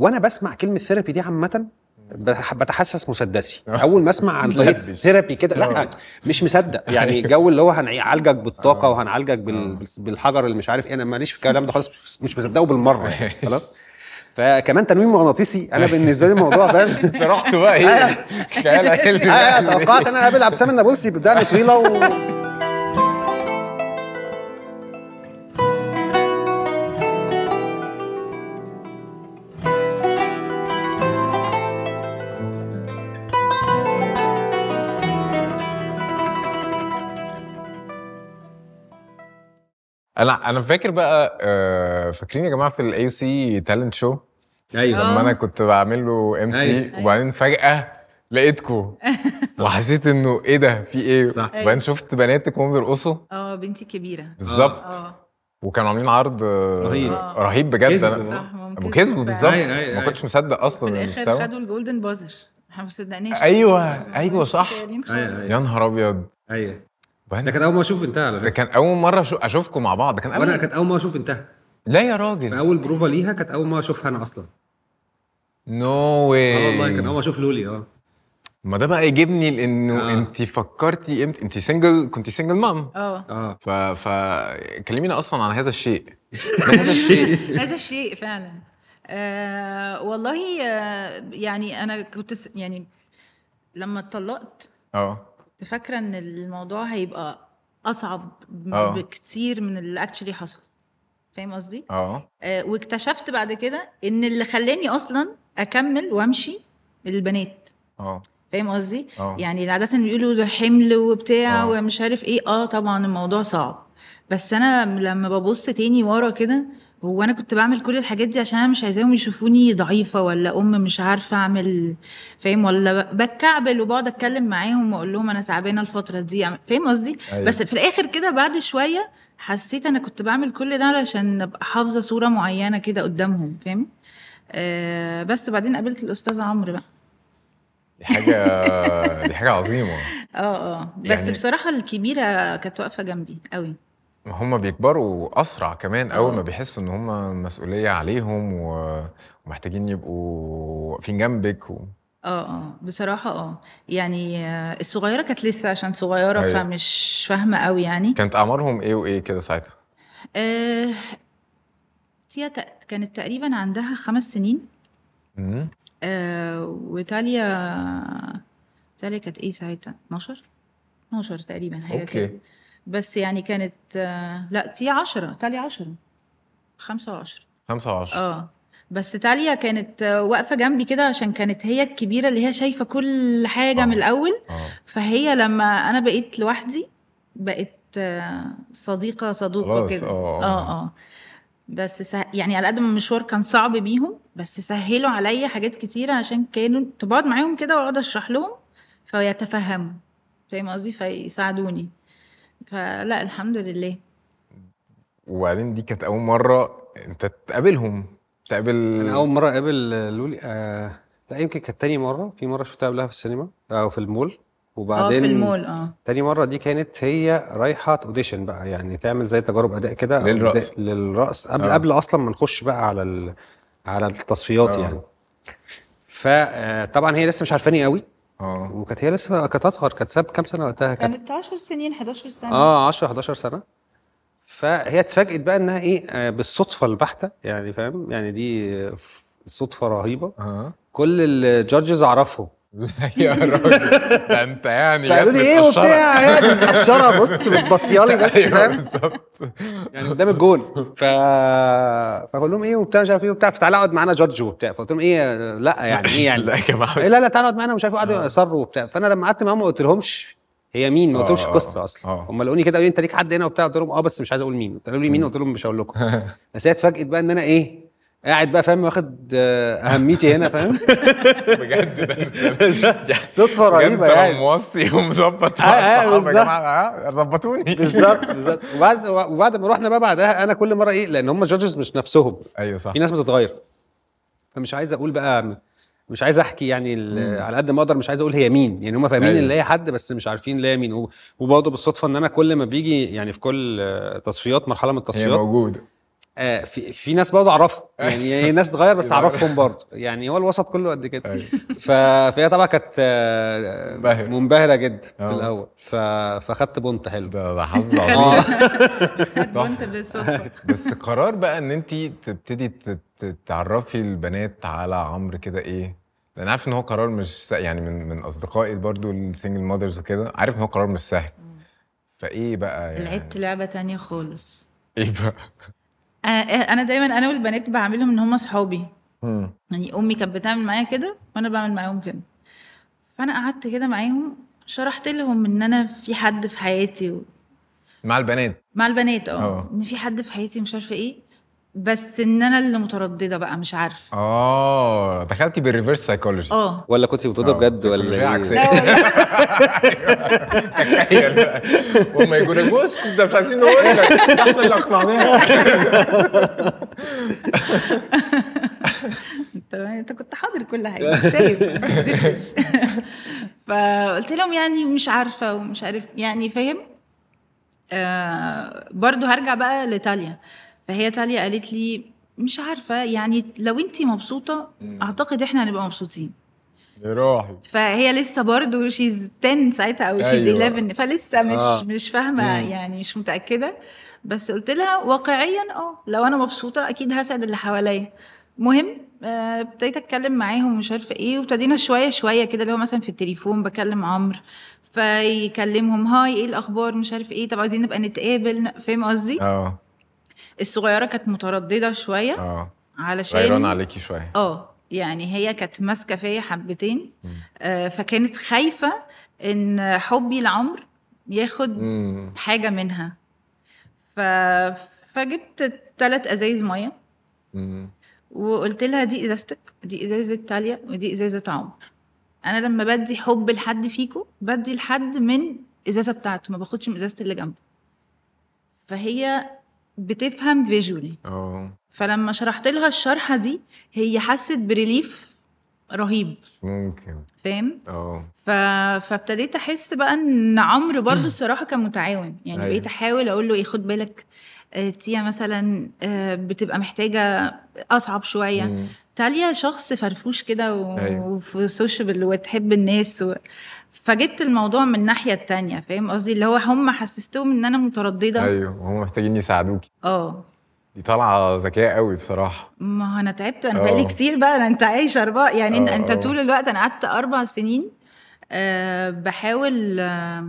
وانا بسمع كلمه ثيرابي دي عامه بتحسس مسدسي آه. اول ما اسمع عن طريق ثيرابي كده لا آه. مش مصدق يعني الجو اللي هو هنعالجك بالطاقه آه. وهنعالجك بالحجر اللي مش عارف ايه انا ماليش في الكلام ده خالص مش مصدقه بالمره يعني، خلاص فكمان تنويم مغناطيسي انا أيوه. بالنسبه لي الموضوع فاهم فرحت بقى ايه توقعت ان انا اقابل عبد السلام النابلسي ببدايه طويله و... انا انا فاكر بقى آه، فاكرين يا جماعه في الاي سي تالنت شو ايوه لما انا كنت بعمل له ام أيوه. سي وبعدين فجاه لقيتكم وحسيت انه ايه ده في ايه صح وبعدين أيوه. شفت بناتك وهم بيرقصوا اه بنتي كبيره بالظبط آه. وكانوا عاملين عرض آه، رهيب رهيب بجد انا وكسبوا بالظبط أيوه، ما كنتش مصدق اصلا المستوى خدوا الجولدن بازر احنا ما صدقناش ايوه ايوه صح يا نهار ابيض ايوه ده كان اول ما اشوف بنتها على فكره ده كان اول مره اشوفكم مع بعض كان اول وانا كانت اول ما اشوف بنتها لا يا راجل اول بروفا ليها كانت اول ما اشوفها انا اصلا نو no واي اه والله كان اول ما اشوف لولي اه ما ده بقى يجيبني لانه آه. انت فكرتي امتى انت سنجل كنت سنجل مام اه اه ف فكلمينا اصلا عن هذا الشيء هذا الشيء هذا الشيء فعلا آه والله آه، يعني انا كنت س... يعني لما اتطلقت اه كنت فاكره ان الموضوع هيبقى اصعب أوه. بكتير من اللي اكشلي حصل فاهم قصدي آه. اه واكتشفت بعد كده ان اللي خلاني اصلا اكمل وامشي البنات اه فاهم قصدي آه. يعني عاده بيقولوا ده حمل وبتاع أوه. ومش عارف ايه اه طبعا الموضوع صعب بس انا لما ببص تاني ورا كده هو انا كنت بعمل كل الحاجات دي عشان انا مش عايزاهم يشوفوني ضعيفه ولا ام مش عارفه اعمل فاهم ولا بتكعبل وبقعد اتكلم معاهم واقول لهم انا تعبانه الفتره دي فاهم قصدي أيوة. بس في الاخر كده بعد شويه حسيت انا كنت بعمل كل ده علشان ابقى حافظه صوره معينه كده قدامهم فاهم آه بس بعدين قابلت الاستاذ عمرو بقى دي حاجه دي حاجه عظيمه اه اه بس يعني... بصراحه الكبيره كانت واقفه جنبي قوي هم بيكبروا اسرع كمان اول آه. ما بيحسوا ان هم مسؤوليه عليهم و- ومحتاجين يبقوا واقفين جنبك و... اه اه بصراحة اه يعني آه، الصغيرة كانت لسه عشان صغيرة أيوة. فمش فاهمة قوي يعني كانت اعمارهم ايه وايه كده ساعتها آه تيا كانت تقريبا عندها خمس سنين امم آه وتاليا تاليا كانت ايه ساعتها 12 12 تقريبا حاجة كده اوكي بس يعني كانت آه، لا تي 10 تالي 10 5 و10 5 و10 اه بس تاليا كانت آه، واقفه جنبي كده عشان كانت هي الكبيره اللي هي شايفه كل حاجه آه. من الاول آه. فهي لما انا بقيت لوحدي بقت آه، صديقه صدوقه كده اه اه بس سه... يعني على قد ما المشوار كان صعب بيهم بس سهلوا عليا حاجات كتيره عشان كانوا كنت بقعد معاهم كده واقعد اشرح لهم فيتفهموا فاهم قصدي فيساعدوني فلا الحمد لله وبعدين دي كانت اول مره انت تقابلهم تقابل انا اول مره اقابل آه، لولي آه... لا يمكن كانت تاني مره في مره شفتها قبلها في السينما آه، او في المول وبعدين اه في المول اه تاني مره دي كانت هي رايحه اوديشن بقى يعني تعمل زي تجارب اداء كده للرقص للرقص قبل آه. قبل اصلا ما نخش بقى على على التصفيات آه. يعني فطبعا آه، هي لسه مش عارفاني قوي اه وكانت هي لسه كانت اصغر كانت ساب كام سنه وقتها كانت كانت 10 سنين 11 سنه اه 10 11 سنه فهي اتفاجئت بقى انها ايه آه، بالصدفه البحته يعني فاهم يعني دي آه، صدفه رهيبه آه. كل الجادجز اعرفهم لا يا راجل ده انت يعني قالوا لي ايه وبتاع يعني متقشره بص بتبصيالي أيوه، بس فاهم بالظبط يعني قدام الجول ف فبقول لهم ايه وبتاع مش عارف ايه وبتاع فتعالى اقعد معانا جادج وبتاع فقلت لهم ايه لا يعني ايه يعني لا يا جماعه لا لا تعالى اقعد معانا مش عارف إيه. قعدوا آه. يصروا وبتاع فانا لما قعدت معاهم ما قلتلهمش هي مين ما قلتلهمش القصه آه، اصلا آه. هم لقوني كده قالوا لي انت ليك حد هنا وبتاع قلت لهم اه بس مش عايز اقول مين قالوا لي مين قلت لهم مش هقول لكم بس هي اتفاجئت بقى ان انا ايه قاعد بقى فاهم واخد آه، اهميتي هنا فاهم بجد ده يعني صدفه رهيبه يعني موصي ومظبط آه آه يا آه، ظبطوني بالظبط بالظبط وبعد وبعد ما رحنا بقى بعدها انا كل مره ايه لان هم جادجز مش نفسهم ايوه صح في ناس بتتغير فمش عايز اقول بقى مش عايز احكي يعني على قد ما اقدر مش عايز اقول هي مين يعني هم فاهمين أيوة. ان هي حد بس مش عارفين لا مين وبرضه بالصدفه ان انا كل ما بيجي يعني في كل آه، تصفيات مرحله من التصفيات هي موجوده آه، في في ناس برضه اعرفها أيوة. يعني هي ناس اتغير بس اعرفهم برضه يعني هو الوسط كله قد كده أيوة. فهي طبعا كانت آه، منبهره جدا في آه. الاول فاخدت بونت حلو ده حظ بونت بالصدفه بس قرار بقى ان انت تبتدي تعرفي البنات على عمرو كده ايه انا عارف ان هو قرار مش يعني من من اصدقائي برضو السنجل ماذرز وكده عارف ان هو قرار مش سهل فايه بقى يعني لعبت لعبه تانية خالص ايه بقى آه، آه، انا دايما انا والبنات بعاملهم ان هم صحابي يعني امي كانت بتعمل معايا كده وانا بعمل معاهم كده فانا قعدت كده معاهم شرحت لهم ان انا في حد في حياتي و... مع البنات مع البنات اه, آه. ان في حد في حياتي مش عارفه ايه بس ان انا اللي متردده بقى مش عارفه اه دخلتي بالريفرس سايكولوجي اه ولا كنت متردده آه، بجد ولا ايه عكسيه تخيل وما يقولوا بص كنت مش عايزين نقول لك احنا اللي اقنعناها انت كنت حاضر كل حاجه شايف فقلت لهم يعني مش عارفه ومش عارف يعني فاهم برضه آه، برضو هرجع بقى لايطاليا فهي تاليا قالت لي مش عارفه يعني لو انت مبسوطه اعتقد احنا هنبقى مبسوطين روحي فهي لسه برضه شيز 10 ساعتها او شيز أيوة. 11 فلسه مش آه. مش فاهمه يعني مش متاكده بس قلت لها واقعيا اه لو انا مبسوطه اكيد هسعد اللي حواليا مهم آه، ابتديت آه اتكلم معاهم مش عارفه ايه وابتدينا شويه شويه كده اللي هو مثلا في التليفون بكلم عمرو فيكلمهم هاي ايه الاخبار مش عارف ايه طب عايزين نبقى نتقابل فاهم قصدي؟ اه الصغيره كانت متردده شويه اه علشان غيران عليكي شويه اه يعني هي كانت ماسكه فيا حبتين آه فكانت خايفه ان حبي لعمر ياخد مم. حاجه منها ف... فجبت ثلاث ازايز ميه وقلت لها دي ازازتك دي ازازه تاليا ودي ازازه عمر انا لما بدي حب لحد فيكو بدي لحد من ازازه بتاعته ما باخدش من ازازه اللي جنبه فهي بتفهم فيجولي اه فلما شرحت لها الشرحه دي هي حست بريليف رهيب ممكن فاهم اه ف... فابتديت احس بقى ان عمرو برضو الصراحه كان متعاون يعني أيوه. بقيت احاول اقول له ايه خد بالك آه، تيا مثلا آه، بتبقى محتاجه اصعب شويه تاليا شخص فرفوش كده و... أيوة. وفي سوشيبل وتحب الناس و... فجبت الموضوع من الناحيه التانية فاهم قصدي اللي هو هم حسستهم ان انا متردده ايوه هم محتاجين يساعدوكي اه دي طالعه ذكيه قوي بصراحه ما انا تعبت انا بقالي آه. كتير بقى ده انت عايش اربع يعني أوه. انت آه. طول الوقت انا قعدت اربع سنين أه بحاول آه،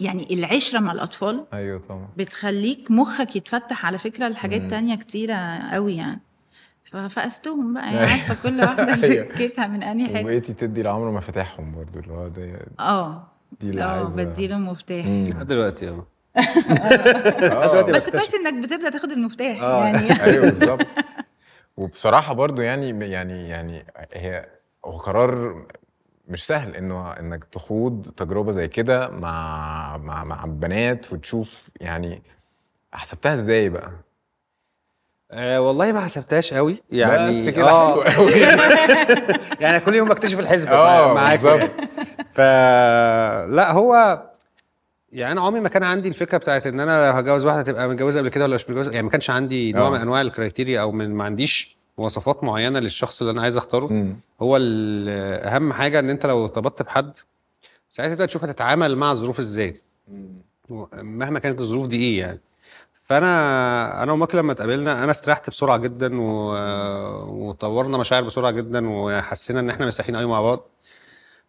يعني العشرة مع الأطفال أيوة طبعا بتخليك مخك يتفتح على فكرة لحاجات تانية كتيرة قوي يعني فقستهم بقى يعني أيوة. عارفه كل واحده أيوة. سكتها من انهي حته وبقيتي تدي لعمرو مفاتيحهم برضو اللي هو ده اه دي اللي آه، عايزه اه بديله مفتاح لحد دلوقتي اه, آه. بس كويس انك بتبدا تاخد المفتاح آه. يعني ايوه بالظبط وبصراحه برضو يعني يعني يعني هي هو قرار مش سهل انه انك تخوض تجربه زي كده مع مع مع بنات وتشوف يعني حسبتها ازاي بقى أه والله ما حسبتهاش قوي يعني بس كده آه حلو قوي يعني كل يوم بكتشف الحزب اه معاك بالظبط فلا هو يعني انا عمري ما كان عندي الفكره بتاعت ان انا لو هتجوز واحده تبقى متجوزه قبل كده ولا مش متجوزه يعني ما كانش عندي نوع آه. من انواع الكرايتيريا او من ما عنديش مواصفات معينه للشخص اللي انا عايز اختاره مم. هو اهم حاجه ان انت لو ارتبطت بحد ساعتها تبدا تشوف هتتعامل مع الظروف ازاي مهما كانت الظروف دي ايه يعني فانا انا وماك لما اتقابلنا انا استريحت بسرعه جدا و... وطورنا مشاعر بسرعه جدا وحسينا ان احنا مساحين قوي مع بعض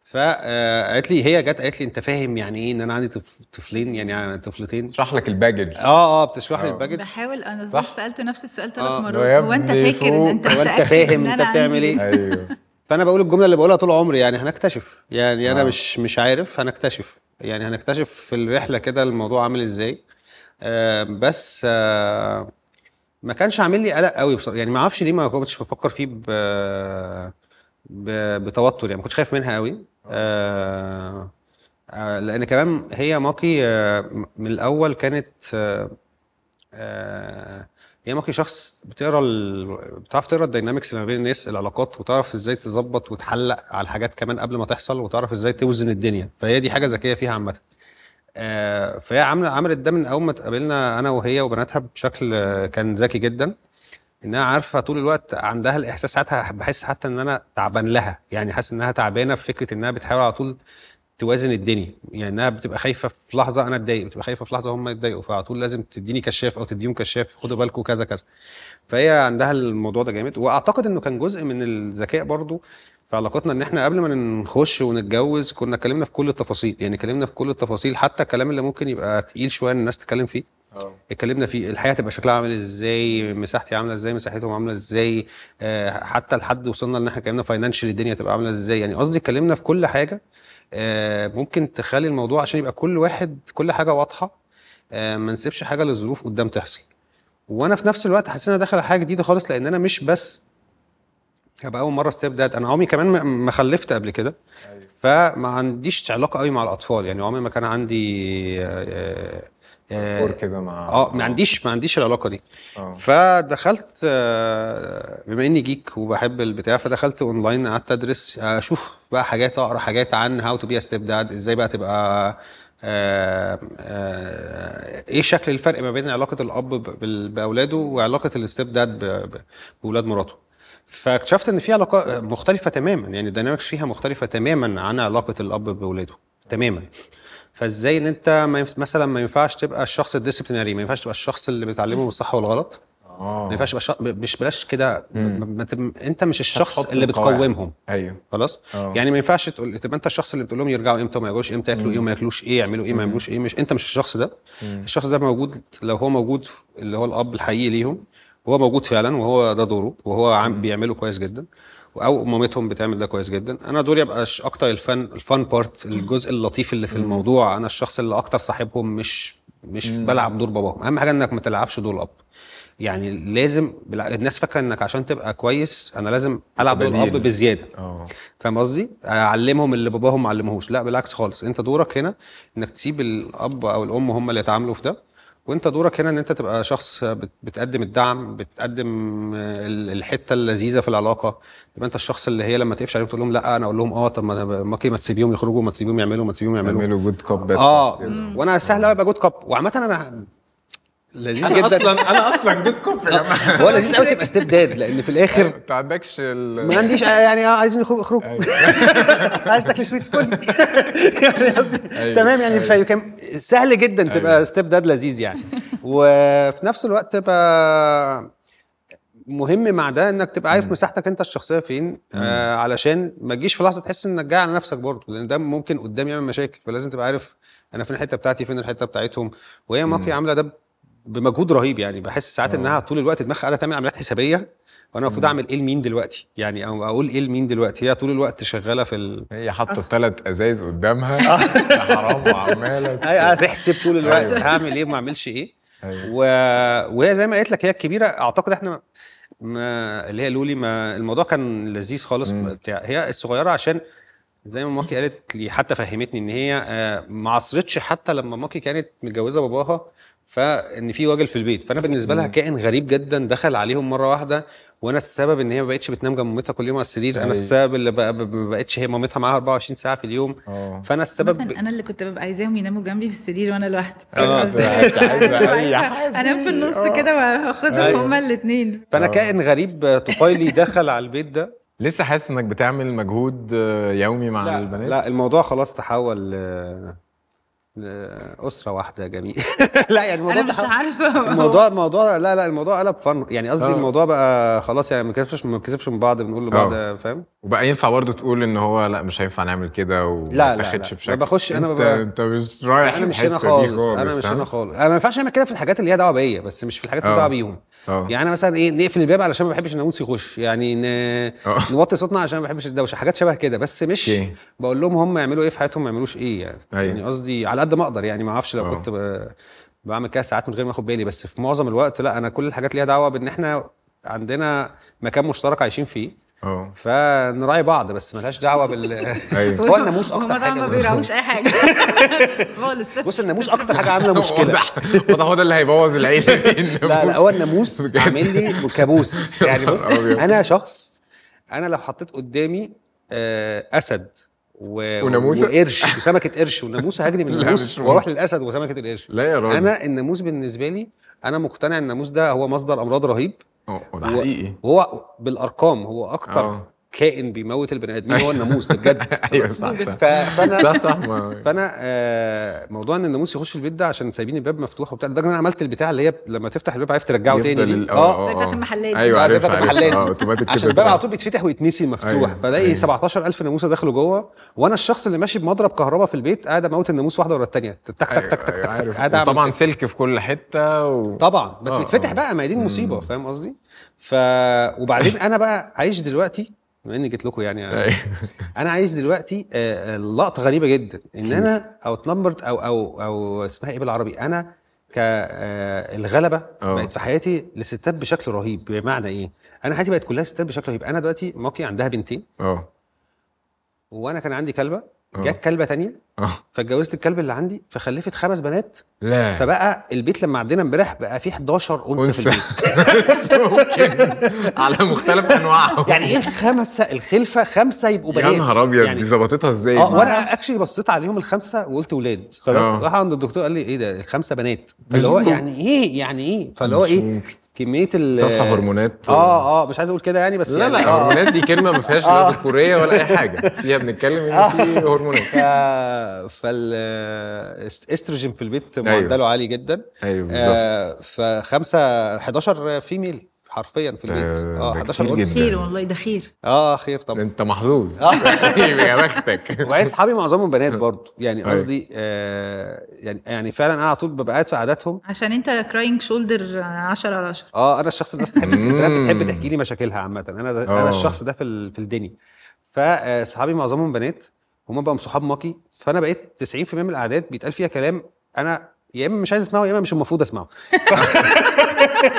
فقالت آه، لي هي جت قالت لي انت فاهم يعني ايه ان انا عندي طفلين يعني طفلتين تشرح لك الباجج اه اه بتشرح لي آه. الباجج بحاول انا صح سالته نفس السؤال ثلاث آه. مرات هو انت فاكر ان انت انت فاهم انت بتعمل ايه ايوه فانا بقول الجمله اللي بقولها طول عمري يعني هنكتشف يعني انا مش مش عارف هنكتشف يعني هنكتشف في الرحله كده الموضوع عامل ازاي آه، بس آه، ما كانش عامل لي قلق قوي بصراحه يعني ما اعرفش ليه ما كنتش بفكر فيه ب... بتوتر يعني ما كنتش خايف منها قوي آه، لان كمان هي ماكي من الاول كانت هي ماكي شخص بتقرا بتعرف تقرا الداينامكس اللي ما بين الناس العلاقات وتعرف ازاي تظبط وتحلق على الحاجات كمان قبل ما تحصل وتعرف ازاي توزن الدنيا فهي دي حاجه ذكيه فيها عامه آه فهي عامله عملت ده من اول ما اتقابلنا انا وهي وبناتها بشكل آه كان ذكي جدا انها عارفه طول الوقت عندها الاحساس ساعتها بحس حتى ان انا تعبان لها يعني حاسس انها تعبانه في فكره انها بتحاول على طول توازن الدنيا يعني انها بتبقى خايفه في لحظه انا اتضايق بتبقى خايفه في لحظه هم يتضايقوا فعلى طول لازم تديني كشاف او تديهم كشاف خدوا بالكم كذا كذا فهي عندها الموضوع ده جامد واعتقد انه كان جزء من الذكاء برضو في علاقتنا ان احنا قبل ما نخش ونتجوز كنا اتكلمنا في كل التفاصيل يعني اتكلمنا في كل التفاصيل حتى الكلام اللي ممكن يبقى تقيل شويه الناس تتكلم فيه آه. اتكلمنا في الحياه هتبقى شكلها عامل ازاي مساحتي عامله ازاي مساحتهم عامله ازاي آه حتى لحد وصلنا ان احنا اتكلمنا فاينانشال الدنيا تبقى عامله ازاي يعني قصدي اتكلمنا في كل حاجه آه ممكن تخلي الموضوع عشان يبقى كل واحد كل حاجه واضحه آه ما نسيبش حاجه للظروف قدام تحصل وانا في نفس الوقت حسينا ان داخل حاجه جديده خالص لان انا مش بس هبقى اول مره ستيب داد انا عمري كمان ما خلفت قبل كده أيوة. فما عنديش علاقه قوي مع الاطفال يعني عمري ما كان عندي آه, آه، كده مع اه ما عنديش ما عنديش العلاقه دي آه. فدخلت آه، بما اني جيك وبحب البتاع فدخلت اونلاين قعدت ادرس اشوف بقى حاجات اقرا حاجات عن هاو تو بي ستيب داد ازاي بقى تبقى آه آه ايه شكل الفرق ما بين علاقه الاب باولاده وعلاقه الستيب داد باولاد مراته فاكتشفت ان في علاقه مختلفه تماما يعني الداينامكس فيها مختلفه تماما عن علاقه الاب باولاده تماما فازاي ان انت ما ينف... مثلا ما ينفعش تبقى الشخص الديسيبلينري ما ينفعش تبقى الشخص اللي بتعلمه الصح والغلط آه. ما ينفعش بش... مش بلاش كده م... م... انت مش الشخص اللي بتقومهم ايوه خلاص آه. يعني ما ينفعش تقول تبقى انت الشخص اللي بتقول لهم يرجعوا امتى وما يرجعوش امتى ياكلوا ايه وما ياكلوش ايه يعملوا ايه ما يعملوش ايه مش انت مش الشخص ده م. الشخص ده موجود لو هو موجود اللي هو الاب الحقيقي ليهم هو موجود فعلا وهو ده دوره وهو عم بيعمله كويس جدا او مامتهم بتعمل ده كويس جدا انا دوري ابقى اكتر الفن الفن بارت الجزء اللطيف اللي في الموضوع انا الشخص اللي اكتر صاحبهم مش مش بلعب دور باباهم اهم حاجه انك ما تلعبش دور الاب يعني لازم الناس فاكره انك عشان تبقى كويس انا لازم العب دور الاب بزياده آه. فاهم قصدي اعلمهم اللي باباهم ما علمهوش لا بالعكس خالص انت دورك هنا انك تسيب الاب او الام هم اللي يتعاملوا في ده وانت دورك هنا ان انت تبقى شخص بتقدم الدعم بتقدم آه، الحته اللذيذه في العلاقه تبقى انت الشخص اللي هي لما تقفش عليهم تقول لهم لا انا اقول لهم اه طب ما ما تسيبيهم يخرجوا ما تسيبيهم يعملوا ما تسيبيهم يعملوا يعملوا جود كاب اه وانا سهل قوي ابقى جود كاب وعامه انا لذيذ جدا اصلا انا اصلا جود كوب يا آه، جماعه هو لذيذ قوي تبقى ستيب داد لان في الاخر ما أيوة، عندكش ما عنديش آه، يعني اه عايزين يخرجوا أيوة. عايز تاكل سويتس كل يعني قصدي أيوة، تمام يعني فيكم سهل جدا تبقى ستيب داد لذيذ يعني وفي نفس الوقت تبقى مهم مع ده انك تبقى عارف مساحتك انت الشخصيه فين آه علشان ما تجيش في لحظه تحس انك جاي على نفسك برضه لان ده ممكن قدام يعمل مشاكل فلازم تبقى عارف انا فين الحته بتاعتي فين الحته بتاعتهم وهي ماكي عامله ده بمجهود رهيب يعني بحس ساعات انها آه. طول الوقت دماغها قاعده تعمل عمليات حسابيه وانا المفروض اعمل ايه لمين دلوقتي يعني او اقول ايه لمين دلوقتي هي طول الوقت شغاله في ال... هي حاطه ثلاث ازايز قدامها آه. حرام وعماله ايوه تحسب طول الوقت أيوة. هعمل ايه وما اعملش ايه أيوة. و... وهي زي ما قلت لك هي الكبيره اعتقد احنا ما اللي هي لولي ما الموضوع كان لذيذ خالص بتاع هي الصغيره عشان زي ما ماكي قالت لي حتى فهمتني ان هي آه، ما عصرتش حتى لما ماكي كانت متجوزه باباها فان في راجل في البيت فانا بالنسبه لها كائن غريب جدا دخل عليهم مره واحده وانا السبب ان هي ما بقتش بتنام جنب مامتها كل يوم على السرير انا أيوة. السبب اللي بقى ما بقتش هي مامتها معاها 24 ساعه في اليوم أوه. فانا السبب ب... انا اللي كنت ببقى عايزاهم يناموا جنبي في السرير وانا لوحدي اه انام في النص آه. كده واخدهم أيوة. هما الاثنين فانا آه. كائن غريب طفيلي دخل على البيت ده لسه حاسس انك بتعمل مجهود آه، يومي مع لا البنات لا الموضوع خلاص تحول اسره واحده جميل لا يعني الموضوع انا مش عارفه الموضوع الموضوع لا لا الموضوع قلب فن يعني قصدي آه. الموضوع بقى خلاص يعني ما بنكسفش ما بنكسفش من بعض بنقول لبعض آه. فاهم وبقى ينفع برضه تقول ان هو لا مش هينفع نعمل كده وما تاخدش بشكل لا بخش انا ببقى انت مش رايح انا مش هنا خالص انا مش هنا خالص انا ما ينفعش اعمل كده في الحاجات اللي هي دعوه بيا بس مش في الحاجات اللي آه. دعوه بيهم أوه. يعني مثلا ايه نقفل الباب علشان ما بحبش الناموس يخش يعني ن... اه. نوطي صوتنا عشان ما بحبش الدوشه حاجات شبه كده بس مش كي. بقول لهم هم يعملوا ايه في حياتهم ما يعملوش ايه يعني أي. أيوه. يعني قصدي على قد ما اقدر يعني ما اعرفش لو أوه. كنت ب... بعمل كده ساعات من غير ما اخد بالي بس في معظم الوقت لا انا كل الحاجات ليها دعوه بان احنا عندنا مكان مشترك عايشين فيه اه فنراعي بعض بس ملهاش دعوه بال ايوه هو الناموس اكتر حاجه ما بيراعوش اي حاجه خالص بص الناموس اكتر حاجه عامله مشكله واضح هو ده اللي هيبوظ العيله لا لا هو الناموس عامل لي كابوس يعني بص انا شخص انا لو حطيت قدامي آه، اسد و... وناموسه وقرش وسمكه قرش وناموسه هجري من الناموس واروح للاسد وسمكه القرش لا يا راجل انا الناموس بالنسبه لي انا مقتنع ان الناموس ده هو مصدر امراض رهيب اه ده حقيقي هو بالارقام هو اكتر أوه. كائن بيموت البني ادمين هو أيوة. الناموس ده بجد ايوه صح صح فانا صح صح فانا آه، موضوع ان الناموس يخش البيت ده عشان سايبين الباب مفتوح وبتاع لدرجه ان انا عملت البتاع اللي هي لما تفتح الباب عارف ترجعه تاني اه, آه،, آه، بتاعت المحلات ايوه عارف المحلات عشان الباب على طول بيتفتح ويتنسي مفتوح أيوة، فلاقي 17000 أيوة. ناموسه دخلوا جوه وانا الشخص اللي ماشي بمضرب كهرباء في البيت قاعد اموت الناموس واحده ورا الثانيه تك تك تك تك تك طبعا سلك في كل حته طبعا بس بيتفتح بقى ما هي دي المصيبه فاهم قصدي ف وبعدين انا بقى عايش دلوقتي بما اني جيت لكم يعني أيوه. انا عايز دلوقتي آه، آه، لقطه غريبه جدا ان انا او اتنمرت او او او اسمها ايه بالعربي انا كالغلبه آه، بقت في حياتي لستات بشكل رهيب بمعنى ايه؟ انا حياتي بقت كلها ستات بشكل رهيب انا دلوقتي موكي عندها بنتين اه وانا كان عندي كلبه آه. جت كلبه تانية آه. فاتجوزت الكلب اللي عندي فخلفت خمس بنات لا فبقى البيت لما عدينا امبارح بقى فيه 11 انثى في البيت ممكن على مختلف انواعهم يعني ايه الخمسه الخلفه خمسه يبقوا بنات يا نهار ابيض يعني دي ظبطتها ازاي اه وانا اكشلي بصيت عليهم الخمسه وقلت ولاد خلاص آه. راح عند الدكتور قال لي ايه ده الخمسه بنات فاللي هو يعني ايه يعني ايه فاللي هو ايه كميه ال طفح هرمونات اه اه مش عايز اقول كده يعني بس لا يعني لا آه هرمونات دي كلمه ما فيهاش لا آه. ذكوريه ولا اي حاجه فيها بنتكلم ان في آه. هرمونات ف... فالاستروجين في البيت أيوه. معدله أيوه. عالي جدا ايوه بالظبط آه فخمسه 11 فيميل حرفيا في البيت اه 11 آه، كتير خير والله ده خير اه خير طبعا انت محظوظ آه. يا بختك وعايز صحابي معظمهم بنات آه. برضو يعني طيب. قصدي آه يعني يعني فعلا انا على طول ببقى قاعد في قعداتهم عشان انت كراينج شولدر 10 على 10 اه انا الشخص اللي الناس بتحب تحكي لي مشاكلها عامه انا ده انا الشخص ده في في الدنيا فصحابي معظمهم بنات هم بقوا صحاب ماكي فانا بقيت 90% من القعدات بيتقال فيها كلام انا يا اما مش عايز اسمعه يا اما مش المفروض اسمعه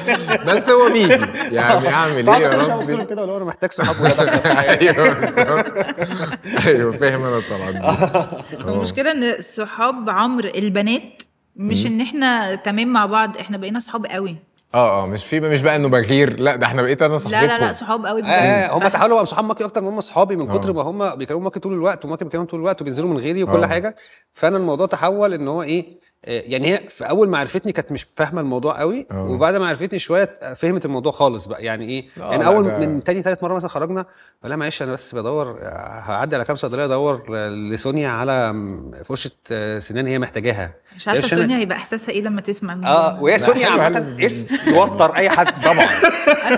بس هو بيجي يعني اعمل ايه يا رب كده لو انا محتاج صحاب ولا أيوه،, ايوه فاهم انا طبعا المشكله ان صحاب عمرو البنات مش ان احنا تمام مع بعض احنا بقينا صحاب قوي اه اه مش في مش بقى انه بغير لا ده احنا بقيت انا صاحبتهم لا لا لا صحاب قوي آه, آه، هم آه. تعالوا بقى صحاب ماكي اكتر ما هم صحابي من آه. كتر ما هم بيكلموا ماكي طول الوقت وماكي بيكلمهم طول الوقت وبينزلوا من غيري وكل أوه. حاجه فانا الموضوع تحول ان هو ايه آه، يعني هي في اول ما عرفتني كانت مش فاهمه الموضوع قوي أوه. وبعد ما عرفتني شويه آه، فهمت الموضوع خالص بقى يعني ايه آه، يعني اول ده. من تاني تالت مره مثلا خرجنا فلا معلش انا بس بدور هعدي على كام صيدليه ادور لسونيا على فرشه سنان هي محتاجاها مش عارفه سونيا هيبقى احساسها ايه لما تسمع اه وهي سونيا عامه اسم يوتر اي حد طبعا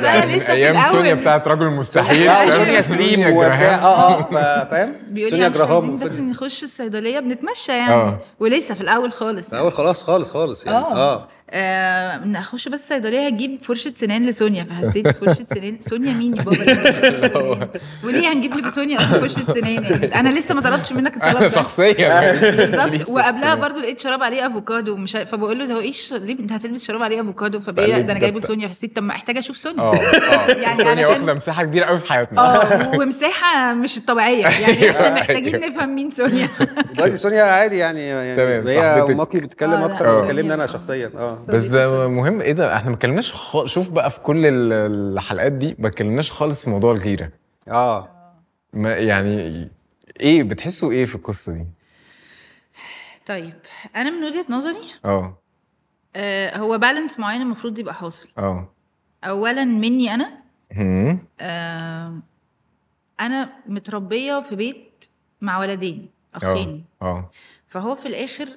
يعني ايام سونيا بتاعت رجل المستحيل أيوة. سونيا سليم اه اه فاهم سونيا جراهام بس نخش الصيدليه بنتمشى يعني ولسه في الاول خالص من اول خلاص خالص خالص يعني اه, آه. آه اخش بس الصيدليه هجيب فرشه سنان لسونيا فحسيت فرشه سنان سونيا مين يا بابا وليه هنجيب لي بسونيا اصلا فرشه سنان يعني انا لسه ما طلبتش منك الطلب انا شخصيا بالظبط يعني. وقبلها برضو لقيت شراب عليه افوكادو مش فبقول له هو ايش ليه انت هتلبس شراب عليه افوكادو فبقى ده انا جايبه لسونيا فحسيت طب ما احتاج اشوف سونيا آه، آه. يعني سونيا واخده مساحه كبيره قوي في حياتنا اه ومساحه مش الطبيعيه يعني احنا محتاجين نفهم مين سونيا دلوقتي سونيا عادي يعني, يعني تمام هي وماكي بتتكلم آه، اكتر بس كلمني انا شخصيا اه بس ده مهم ايه ده احنا ما اتكلمناش خ... شوف بقى في كل الحلقات دي ما اتكلمناش خالص في موضوع الغيره اه ما يعني ايه بتحسوا ايه في القصه دي طيب انا من وجهه نظري اه, آه، هو بالانس معين المفروض يبقى حاصل اه اولا مني انا آه انا متربيه في بيت مع ولدين اخين اه, آه. فهو في الاخر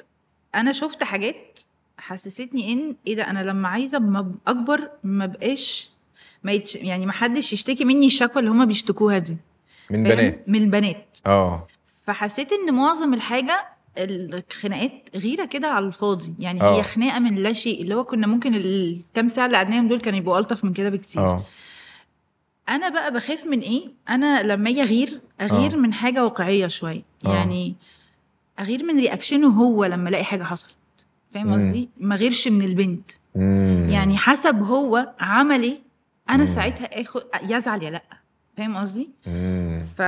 انا شفت حاجات حسستني ان ايه ده انا لما عايزه اكبر ما بقاش ما يتش... يعني ما حدش يشتكي مني الشكوى اللي هما بيشتكوها دي من بنات من البنات اه فحسيت ان معظم الحاجه الخناقات غيره كده على الفاضي يعني أوه. هي آه. خناقه من لا شيء اللي هو كنا ممكن الكام ساعه اللي قعدناهم دول كانوا يبقوا الطف من كده بكتير أوه. انا بقى بخاف من ايه انا لما اجي اغير اغير أوه. من حاجه واقعيه شويه آه. يعني اغير من رياكشنه هو لما الاقي حاجه حصلت فاهم قصدي ما غيرش من البنت مم. يعني حسب هو عمل ايه انا مم. ساعتها اخد يزعل يا لا فاهم قصدي ف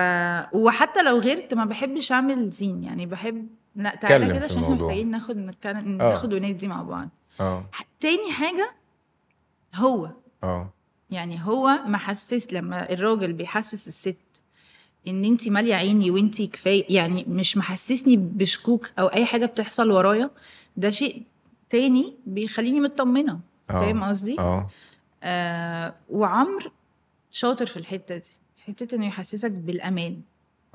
وحتى لو غيرت ما بحبش اعمل زين يعني بحب لا تعالى كده عشان احنا محتاجين ناخد نتكلم آه. ناخد وندي مع بعض اه تاني حاجه هو اه يعني هو محسس لما الراجل بيحسس الست ان انت ماليه عيني وانت كفايه يعني مش محسسني بشكوك او اي حاجه بتحصل ورايا ده شيء تاني بيخليني مطمنه آه. فاهم قصدي؟ اه, آه، وعمر شاطر في الحته دي حته انه يحسسك بالامان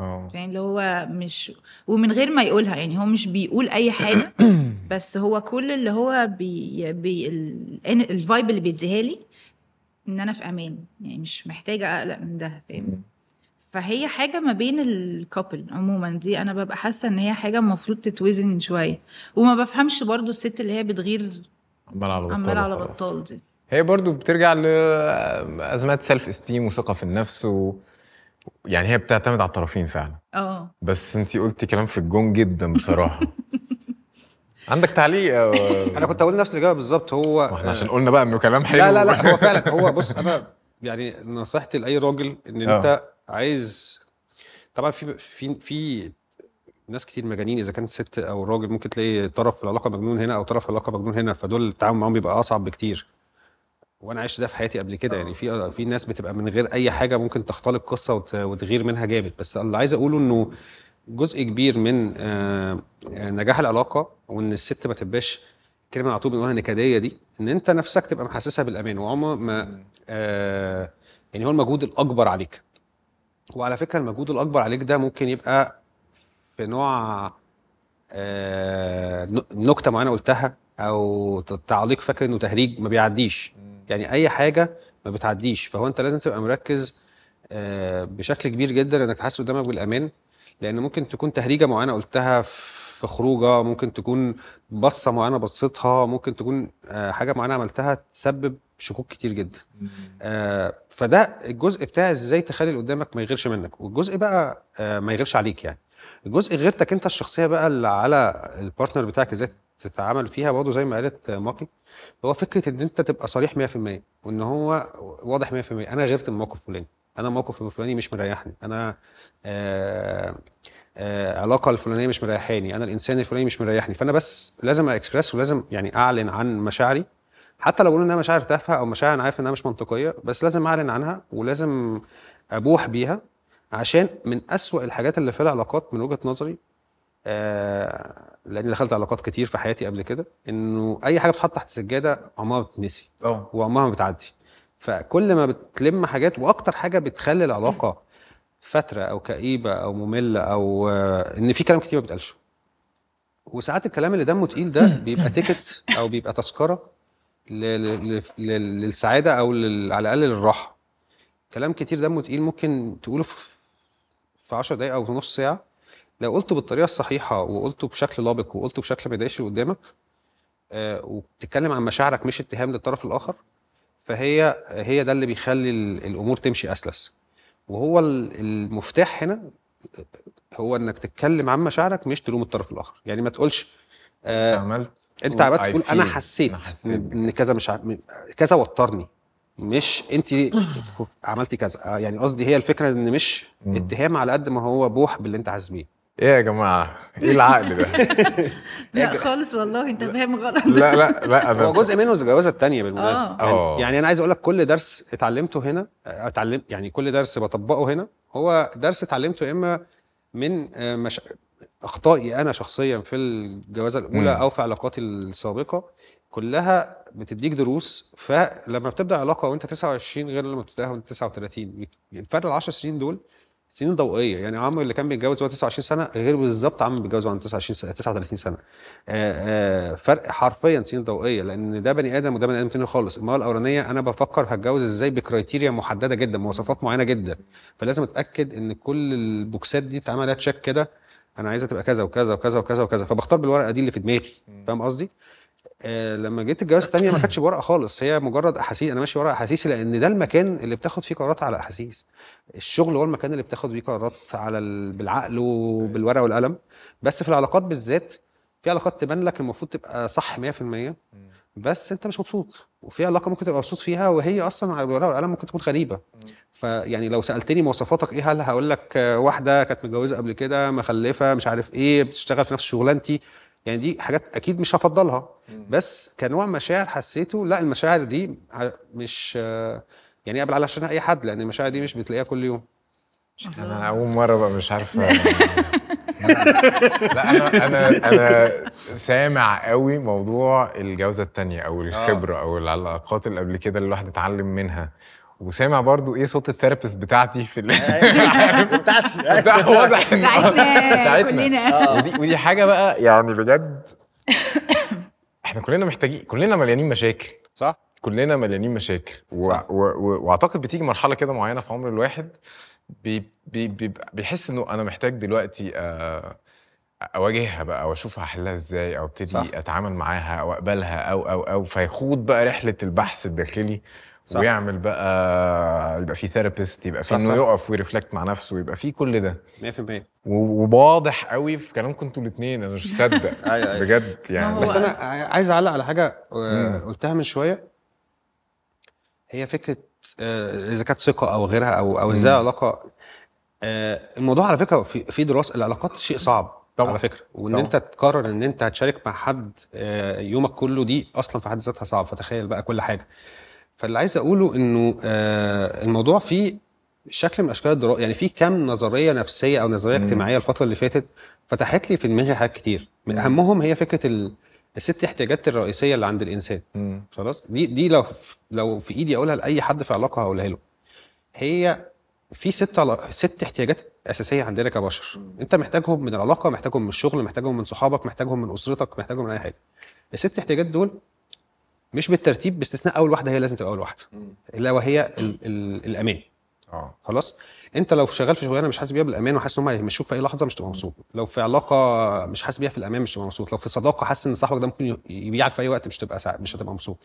اه يعني اللي هو مش ومن غير ما يقولها يعني هو مش بيقول اي حاجه بس هو كل اللي هو بي, بي الفايب اللي بيديها لي ان انا في امان يعني مش محتاجه اقلق من ده فاهم فهي حاجه ما بين الكابل عموما دي انا ببقى حاسه ان هي حاجه المفروض تتوزن شويه وما بفهمش برضو الست اللي هي بتغير عمال على بطال على بطال دي هي برضو بترجع لازمات سيلف استيم وثقه في النفس و... يعني هي بتعتمد على الطرفين فعلا اه بس انت قلتي كلام في الجون جدا بصراحه عندك تعليق آه. انا كنت هقول نفس الاجابه بالظبط هو احنا عشان قلنا بقى انه كلام حلو لا لا لا هو فعلا هو بص انا يعني نصيحتي لاي راجل ان آه. انت عايز طبعا في في في ناس كتير مجانين اذا كانت ست او راجل ممكن تلاقي طرف في العلاقه مجنون هنا او طرف في العلاقه مجنون هنا فدول التعامل معاهم بيبقى اصعب بكتير وانا عشت ده في حياتي قبل كده يعني آه. في في ناس بتبقى من غير اي حاجه ممكن تختلق قصه وتغير منها جامد بس اللي عايز اقوله انه جزء كبير من آه، نجاح العلاقه وان الست ما تبقاش الكلمه على طول بنقولها نكديه دي ان انت نفسك تبقى محسسها بالامان وعمر ما آه، يعني هو المجهود الاكبر عليك وعلى فكره المجهود الاكبر عليك ده ممكن يبقى في نوع آه، نكته معينه قلتها او تعليق فاكر انه تهريج ما بيعديش يعني اي حاجه ما بتعديش فهو انت لازم تبقى مركز آه، بشكل كبير جدا انك تحس قدامك بالامان لان ممكن تكون تهريجه معينه قلتها في خروجه ممكن تكون بصه معينه بصيتها ممكن تكون آه، حاجه معينه عملتها تسبب بشكوك كتير جدا آه فده الجزء بتاع ازاي تخلي اللي قدامك ما يغيرش منك والجزء بقى آه ما يغيرش عليك يعني الجزء غيرتك انت الشخصيه بقى اللي على البارتنر بتاعك ازاي تتعامل فيها برضه زي ما قالت ماكي هو فكره ان انت تبقى صريح 100% وان هو واضح 100% انا غيرت من الفلاني انا الموقف الفلاني مش مريحني انا آه آه علاقه الفلانيه مش مريحاني انا الانسان الفلاني مش مريحني فانا بس لازم اكسبرس ولازم يعني اعلن عن مشاعري حتى لو قلنا انها مشاعر تافهه او مشاعر انا عارف انها مش منطقيه بس لازم اعلن عنها ولازم ابوح بيها عشان من اسوء الحاجات اللي في العلاقات من وجهه نظري آه لاني دخلت علاقات كتير في حياتي قبل كده انه اي حاجه بتتحط تحت سجاده عمرها بتنسي أه. وعمرها ما بتعدي فكل ما بتلم حاجات واكتر حاجه بتخلي العلاقه فتره او كئيبه او ممله او آه ان في كلام كتير ما بيتقالش وساعات الكلام اللي دمه تقيل ده بيبقى تيكت او بيبقى تذكره للسعاده او على الاقل للراحه كلام كتير دمه تقيل ممكن تقوله في 10 دقايق او في نص ساعه لو قلته بالطريقه الصحيحه وقلته بشكل لابق وقلته بشكل ما يضايقش اللي قدامك آه، وبتتكلم عن مشاعرك مش اتهام للطرف الاخر فهي هي ده اللي بيخلي الامور تمشي اسلس وهو المفتاح هنا آه، هو انك تتكلم عن مشاعرك مش تلوم الطرف الاخر يعني ما تقولش آه، عملت انت عملت تقول انا حسيت, ان كذا مش ع... كذا وترني مش انت عملتي كذا آه، يعني قصدي هي الفكره ان مش مم. اتهام على قد ما هو بوح باللي انت حاسس بيه ايه يا جماعه ايه العقل ده لا إيه خالص والله انت فاهم غلط لا لا لا هو جزء منه الجوازه الثانيه بالمناسبه آه. يعني-, يعني انا عايز اقول لك كل درس اتعلمته هنا آه، اتعلم يعني كل درس بطبقه هنا هو درس اتعلمته اما من مش... اخطائي انا شخصيا في الجوازه الاولى مم. او في علاقاتي السابقه كلها بتديك دروس فلما بتبدا علاقه وانت 29 غير لما بتبداها وانت 39 الفرق ال 10 سنين دول سنين ضوئيه يعني عمرو اللي كان بيتجوز وهو 29 سنه غير بالظبط عمرو بيتجوز وهو 29 سنه 39 سنه آآ آه، آآ آه، فرق حرفيا سنين ضوئيه لان ده بني ادم وده بني ادم تاني خالص المره الاولانيه انا بفكر هتجوز ازاي بكرايتيريا محدده جدا مواصفات معينه جدا فلازم اتاكد ان كل البوكسات دي اتعمل تشيك كده انا عايزها تبقى كذا وكذا وكذا وكذا وكذا فبختار بالورقه دي اللي في دماغي فاهم قصدي؟ آه لما جيت الجواز الثانيه ما كانتش بورقه خالص هي مجرد احاسيس انا ماشي ورا احاسيسي لان ده المكان اللي بتاخد فيه قرارات على احاسيس الشغل هو المكان اللي بتاخد فيه قرارات على ال... بالعقل وبالورقه والقلم بس في العلاقات بالذات في علاقات تبان لك المفروض تبقى صح 100% بس انت مش مبسوط وفي علاقه ممكن تبقى مبسوط فيها وهي اصلا على الورقه والقلم ممكن تكون غريبه فيعني لو سالتني مواصفاتك ايه هل هقول لك واحده كانت متجوزه قبل كده مخلفه مش عارف ايه بتشتغل في نفس شغلانتي يعني دي حاجات اكيد مش هفضلها بس كنوع مشاعر حسيته لا المشاعر دي مش يعني اقبل علشان اي حد لان المشاعر دي مش بتلاقيها كل يوم انا اول مره بقى مش عارفه لا انا انا انا سامع قوي موضوع الجوزه الثانيه او آه. الخبره او العلاقات اللي قبل كده اللي الواحد اتعلم منها وسامع برضو ايه صوت الثيرابيست بتاعتي في أيوه. بتاعتي أيوه. واضح بتاعتنا كلنا آه. ودي ودي حاجه بقى يعني بجد احنا كلنا محتاجين كلنا مليانين مشاكل صح كلنا مليانين مشاكل واعتقد بتيجي مرحله كده معينه في عمر الواحد بي بي بي بيحس انه انا محتاج دلوقتي آه، اواجهها بقى واشوف هحلها احلها ازاي او ابتدي صح. اتعامل معاها او اقبلها او او او فيخوض بقى رحله البحث الداخلي صح. ويعمل بقى يبقى في ثيرابيست يبقى في انه يقف ويرفلكت مع نفسه ويبقى في كل ده 100% وواضح قوي في كلامكم انتوا الاثنين انا مش مصدق أيوة، أيوة. بجد يعني بس انا عايز اعلق على حاجه آه، قلتها من شويه هي فكره آه، اذا كانت ثقه او غيرها او او ازاي علاقه آه، الموضوع على فكره في دراسه العلاقات شيء صعب طبعا على فكره وان طبعا. انت تقرر ان انت هتشارك مع حد آه، يومك كله دي اصلا في حد ذاتها صعب فتخيل بقى كل حاجه فاللي عايز اقوله انه الموضوع فيه شكل من اشكال الدراسه يعني في كم نظريه نفسيه او نظريه اجتماعيه الفتره اللي فاتت فتحت لي في دماغي حاجات كتير من اهمهم هي فكره الست احتياجات الرئيسيه اللي عند الانسان مم. خلاص دي دي لو لو في ايدي اقولها لاي حد في علاقه هقولها له هي في ست ست احتياجات اساسيه عندنا كبشر انت محتاجهم من العلاقه محتاجهم من الشغل محتاجهم من صحابك محتاجهم من اسرتك محتاجهم من اي حاجه الست احتياجات دول مش بالترتيب باستثناء اول واحده هي لازم تبقى اول واحده الا وهي ال ال الامان اه خلاص انت لو شغال في شغلانه مش حاسس بيها بالامان وحاسس ان هم هيمشوك في اي لحظه مش تبقى مبسوط لو في علاقه مش حاسس بيها في الامان مش تبقى مبسوط لو في صداقه حاسس ان صاحبك ده ممكن يبيعك في اي وقت مش تبقى سع... مش هتبقى مبسوط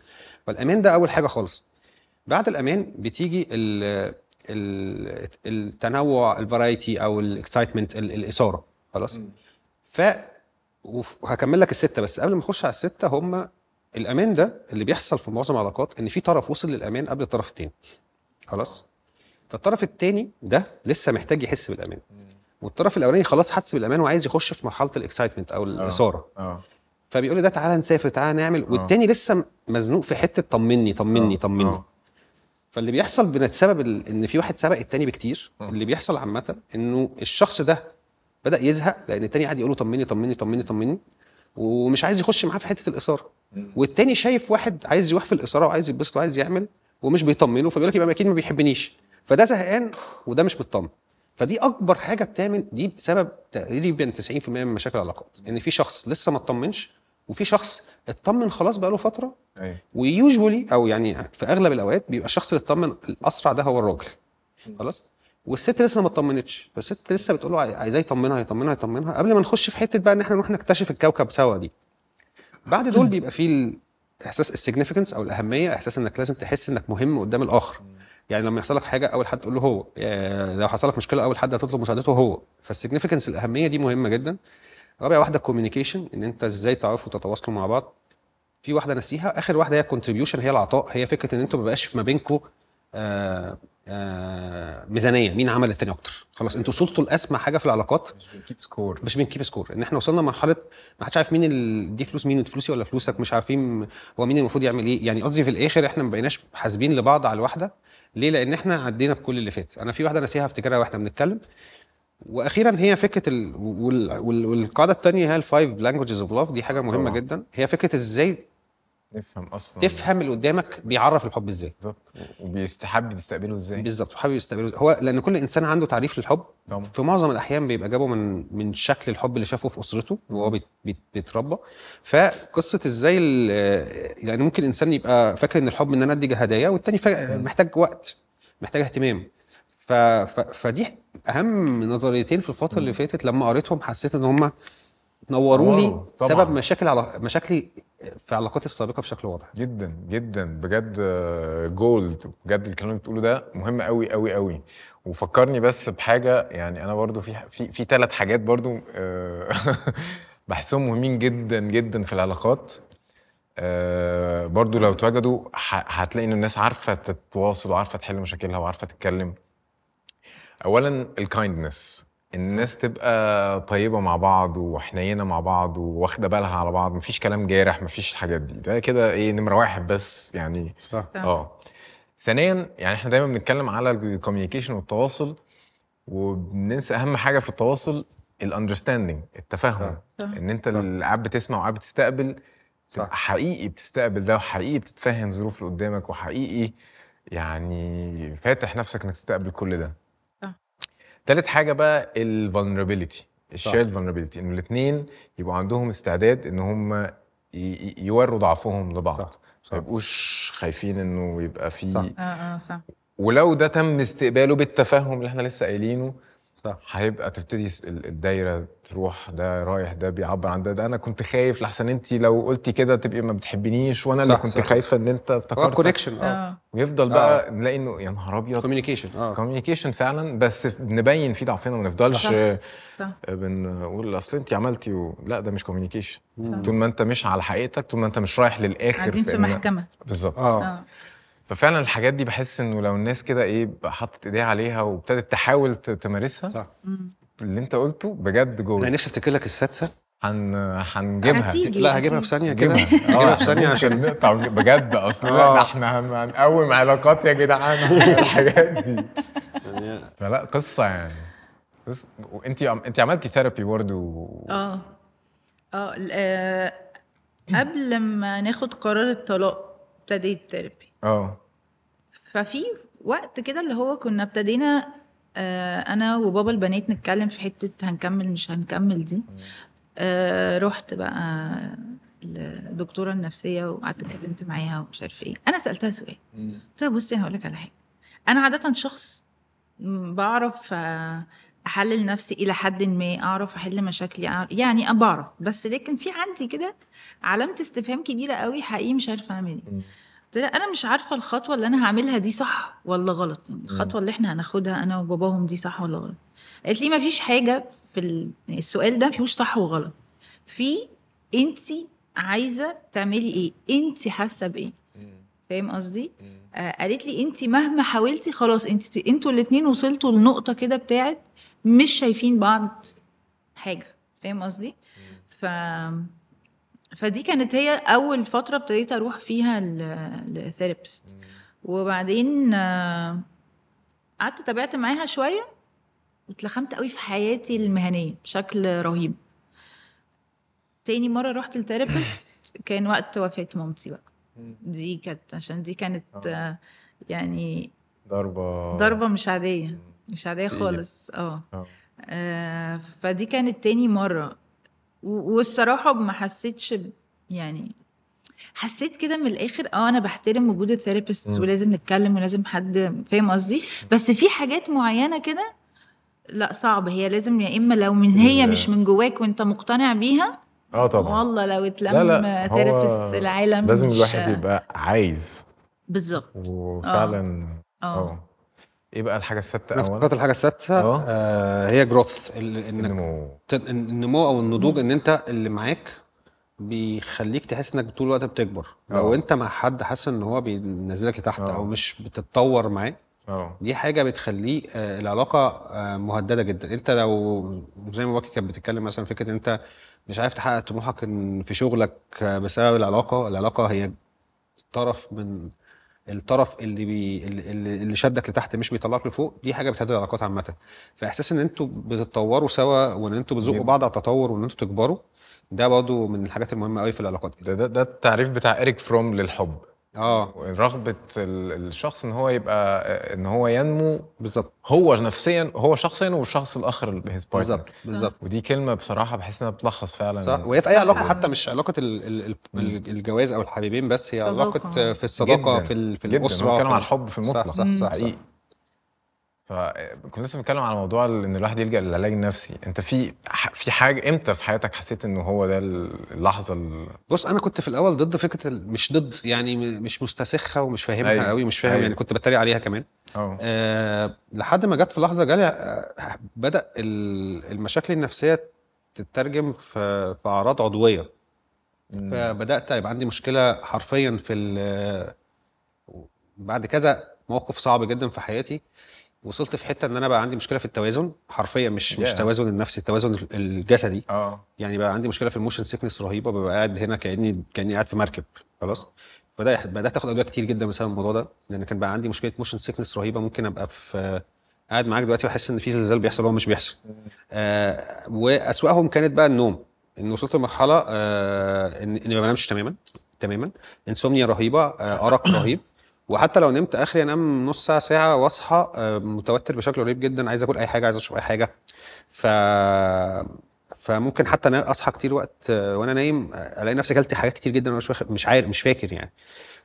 فالامان ده اول حاجه خالص بعد الامان بتيجي الـ الـ التنوع الفرايتي او الاكسايتمنت الاثاره خلاص ف وهكمل لك السته بس قبل ما اخش على السته هم الامان ده اللي بيحصل في معظم العلاقات ان في طرف وصل للامان قبل الطرف الثاني خلاص فالطرف الثاني ده لسه محتاج يحس بالامان والطرف الاولاني خلاص حس بالامان وعايز يخش في مرحله الاكسايتمنت او آه. الاثاره آه. فبيقول لي ده تعالى نسافر تعالى نعمل آه. والتاني لسه مزنوق في حته طمني طمني طمني فاللي بيحصل بسبب ان في واحد سبق التاني بكتير اللي بيحصل عامه انه الشخص ده بدا يزهق لان التاني قاعد يقول له طمني طمني طمني طمني ومش عايز يخش معاه في حته الاثاره والتاني شايف واحد عايز يروح في الاثاره وعايز يتبسط وعايز يعمل ومش بيطمنه فبيقول لك يبقى اكيد ما بيحبنيش فده زهقان وده مش مطمن فدي اكبر حاجه بتعمل دي بسبب تقريبا 90% من مشاكل العلاقات ان في شخص لسه ما اطمنش وفي شخص اطمن خلاص بقى له فتره أيوه. ويوجولي او يعني في اغلب الاوقات بيبقى الشخص اللي اطمن الاسرع ده هو الراجل خلاص والست لسه ما اطمنتش فالست لسه بتقول له عايزاه يطمنها يطمنها يطمنها قبل ما نخش في حته بقى ان احنا نروح نكتشف الكوكب سوا دي بعد دول بيبقى فيه احساس السيجنيفيكانس او الاهميه احساس انك لازم تحس انك مهم قدام الاخر يعني لما يحصل لك حاجه اول حد تقول له هو آه، لو حصل لك مشكله اول حد هتطلب مساعدته هو فالسيجنيفيكانس الاهميه دي مهمه جدا رابع واحده الكوميونيكيشن ان انت ازاي تعرفوا تتواصلوا مع بعض في واحده نسيها اخر واحده هي الكونتريبيوشن هي العطاء هي فكره ان انتوا ما بقاش ما بينكم آه آه ميزانيه مين عمل التاني اكتر خلاص انتوا وصلتوا لاسمى حاجه في العلاقات مش بنكيب سكور مش بنكيب سكور ان احنا وصلنا لمرحله ما حدش عارف مين ال... دي فلوس مين فلوسي ولا فلوسك مش عارفين هو مين المفروض يعمل ايه يعني قصدي في الاخر احنا ما بقيناش حاسبين لبعض على الواحده ليه لان احنا عدينا بكل اللي فات انا في واحده ناسيها افتكرها واحنا بنتكلم واخيرا هي فكره ال... وال... وال... والقاعده الثانيه هي الفايف لانجوجز اوف لاف دي حاجه مهمه طبعا. جدا هي فكره ازاي يفهم اصلا تفهم اللي قدامك بيعرف الحب ازاي بالظبط وبيستحب بيستقبله ازاي بالظبط وحابب يستقبله هو لان كل انسان عنده تعريف للحب طبعا. في معظم الاحيان بيبقى جابه من من شكل الحب اللي شافه في اسرته وهو بيت بيت بيتربى فقصه ازاي يعني ممكن انسان يبقى فاكر ان الحب ان انا ادي هدايا والتاني محتاج وقت محتاج اهتمام ف... ف... فدي اهم نظريتين في الفتره اللي فاتت لما قريتهم حسيت ان هم نوروا لي سبب مشاكل على مشاكلي في علاقاتي السابقه بشكل واضح جدا جدا بجد جولد آه، بجد الكلام اللي بتقوله ده مهم قوي قوي قوي وفكرني بس بحاجه يعني انا برضو في في في ثلاث حاجات برضو آه، بحسهم مهمين جدا جدا في العلاقات آه، برضو لو اتوجدوا هتلاقي ان الناس عارفه تتواصل وعارفه تحل مشاكلها وعارفه تتكلم اولا الكايندنس الناس تبقى طيبه مع بعض وحنينه مع بعض واخده بالها على بعض مفيش كلام جارح مفيش الحاجات دي ده كده ايه نمره واحد بس يعني صح اه ثانيا يعني احنا دايما بنتكلم على الكوميونيكيشن والتواصل وبننسى اهم حاجه في التواصل الاندرستاندنج التفاهم صح. ان انت قاعد بتسمع وقاعد بتستقبل صح. حقيقي بتستقبل ده وحقيقي بتتفهم ظروف اللي قدامك وحقيقي يعني فاتح نفسك انك تستقبل كل ده تالت حاجه بقى الفولنربيلتي الشيرد فولنربيلتي ان الاثنين يبقوا عندهم استعداد ان هم يوروا ضعفهم لبعض ما يبقوش خايفين انه يبقى في صح. آه، آه، صح ولو ده تم استقباله بالتفهم اللي احنا لسه قايلينه صح هيبقى تبتدي الدايره تروح ده رايح ده بيعبر عن ده, ده انا كنت خايف لحسن انت لو قلتي كده تبقي ما بتحبنيش وانا اللي كنت صح. خايفه ان انت افتكرت كونكشن آه. اه ويفضل بقى آه. نلاقي انه يا نهار ابيض كوميونيكيشن اه كوميونيكيشن فعلا بس نبين في ضعفنا ما نفضلش صح. صح. بنقول اصل انت عملتي و... لا ده مش كوميونيكيشن طول ما انت مش على حقيقتك طول ما انت مش رايح للاخر قاعدين في محكمه بالظبط آه. آه. ففعلا الحاجات دي بحس انه لو الناس كده ايه حطت ايديها عليها وابتدت تحاول تمارسها صح اللي انت قلته بجد جوز انا نفسي افتكر لك السادسه هن هنجيبها لا هجيبها في ثانيه كده هجيبها في آه، ثانيه عشان نقطع بجد اصلا آه. احنا هنقوم علاقات يا جدعان الحاجات دي يعني- فلا قصه يعني بس انت انت عملتي ثيرابي برضه اه آه،, اه قبل ما ناخد قرار الطلاق ابتديت ثيرابي اه ففي وقت كده اللي هو كنا ابتدينا آه انا وبابا البنات نتكلم في حته هنكمل مش هنكمل دي آه رحت بقى الدكتوره النفسيه وقعدت اتكلمت معاها ومش عارف ايه انا سالتها سؤال قلت لها بصي هقول لك على حاجه انا عاده شخص بعرف آه، احلل نفسي الى حد ما اعرف احل مشاكلي يعني بعرف بس لكن في عندي كده علامه استفهام كبيره قوي حقيقي مش عارفه اعمل ايه قلت انا مش عارفه الخطوه اللي انا هعملها دي صح ولا غلط يعني الخطوه اللي احنا هناخدها انا وباباهم دي صح ولا غلط قالت لي ما فيش حاجه في السؤال ده فيهوش صح وغلط في انت عايزه تعملي ايه انت حاسه بايه فاهم قصدي آه قالت لي انت مهما حاولتي خلاص انت انتوا الاثنين وصلتوا لنقطه كده بتاعت مش شايفين بعض حاجه فاهم قصدي ف فدي كانت هي اول فتره ابتديت اروح فيها للثيرابيست وبعدين آه، قعدت تابعت معاها شويه واتلخمت قوي في حياتي المهنيه بشكل رهيب تاني مره رحت للثيرابيست كان وقت وفاه مامتي بقى دي كانت عشان دي كانت آه. آه، يعني ضربه ضربه مش عاديه مش عاديه خالص اه فدي كانت تاني مره والصراحه ما حسيتش ب- يعني حسيت كده من الاخر اه انا بحترم وجود الثيرابيست ولازم نتكلم ولازم حد فاهم قصدي بس في حاجات معينه كده لا صعب هي لازم يا اما لو من هي مش من جواك وانت مقتنع بيها اه طبعا والله لو اتلم لا ثيرابيست العالم لازم مش- الواحد يبقى عايز بالظبط وفعلا اه, آه. آه. ايه بقى الحاجه السادسه اولا نقاط الحاجه السادسه آه, آه، هي جروث النمو النمو او النضوج ان انت اللي معاك بيخليك تحس انك طول الوقت بتكبر لو آه. انت مع حد حاسس ان هو بينزلك لتحت أوه. او مش بتتطور معاه أوه. دي حاجه بتخليه آه العلاقه آه مهدده جدا انت لو زي ما باكي كانت بتتكلم مثلا فكره انت مش عارف تحقق طموحك في شغلك آه، بسبب العلاقه العلاقه هي طرف من الطرف اللي بي اللي شدك لتحت مش بيطلعك لفوق دي حاجه بتهدد العلاقات عامه فاحساس ان انتوا بتتطوروا سوا وان انتوا بتزقوا بعض على التطور وان انتوا تكبروا ده برضه من الحاجات المهمه قوي في العلاقات ده, ده ده التعريف بتاع اريك فروم للحب اه رغبه الشخص ان هو يبقى ان هو ينمو بالظبط هو نفسيا هو شخصيا والشخص الاخر هيز بالظبط بالظبط ودي كلمه بصراحه بحس انها بتلخص فعلا صح وهي في اي علاقه يعني حتى مش علاقه الـ الـ الـ الجواز او الحبيبين بس هي علاقه في الصداقه جداً. في, في الاسره بنتكلم على الحب في المطلق صح صح, صح, صح, صح. فكنا لسه بنتكلم على موضوع ان الواحد يلجا للعلاج النفسي انت في في حاجه امتى في حياتك حسيت انه هو ده اللحظه ال... بص انا كنت في الاول ضد فكره مش ضد يعني مش مستسخه ومش فاهمها أيوه. قوي مش فاهم أيوه. يعني كنت بتريق عليها كمان أوه. آه لحد ما جت في لحظه جالي آه، بدا المشاكل النفسيه تترجم في في اعراض عضويه مم. فبدات يبقى عندي مشكله حرفيا في بعد كذا موقف صعب جدا في حياتي وصلت في حته ان انا بقى عندي مشكله في التوازن حرفيا مش yeah. مش توازن النفسي التوازن الجسدي اه oh. يعني بقى عندي مشكله في الموشن سيكنس رهيبه ببقى قاعد هنا كاني كاني قاعد في مركب خلاص oh. بدات اخد ادويه كتير جدا بسبب الموضوع ده لان كان بقى عندي مشكله موشن سيكنس رهيبه ممكن ابقى في قاعد معاك دلوقتي واحس ان في زلزال بيحصل هو مش بيحصل آه واسواهم كانت بقى النوم ان وصلت لمرحله آه اني ما بنامش تماما تماما انسومنيا رهيبه آه ارق رهيب وحتى لو نمت اخري انام نص ساعه ساعه واصحى آه، متوتر بشكل رهيب جدا عايز اكل اي حاجه عايز اشرب اي حاجه ف فممكن حتى اصحى كتير وقت آه، وانا نايم آه، الاقي نفسي اكلت حاجات كتير جدا وانا مش عارف مش فاكر يعني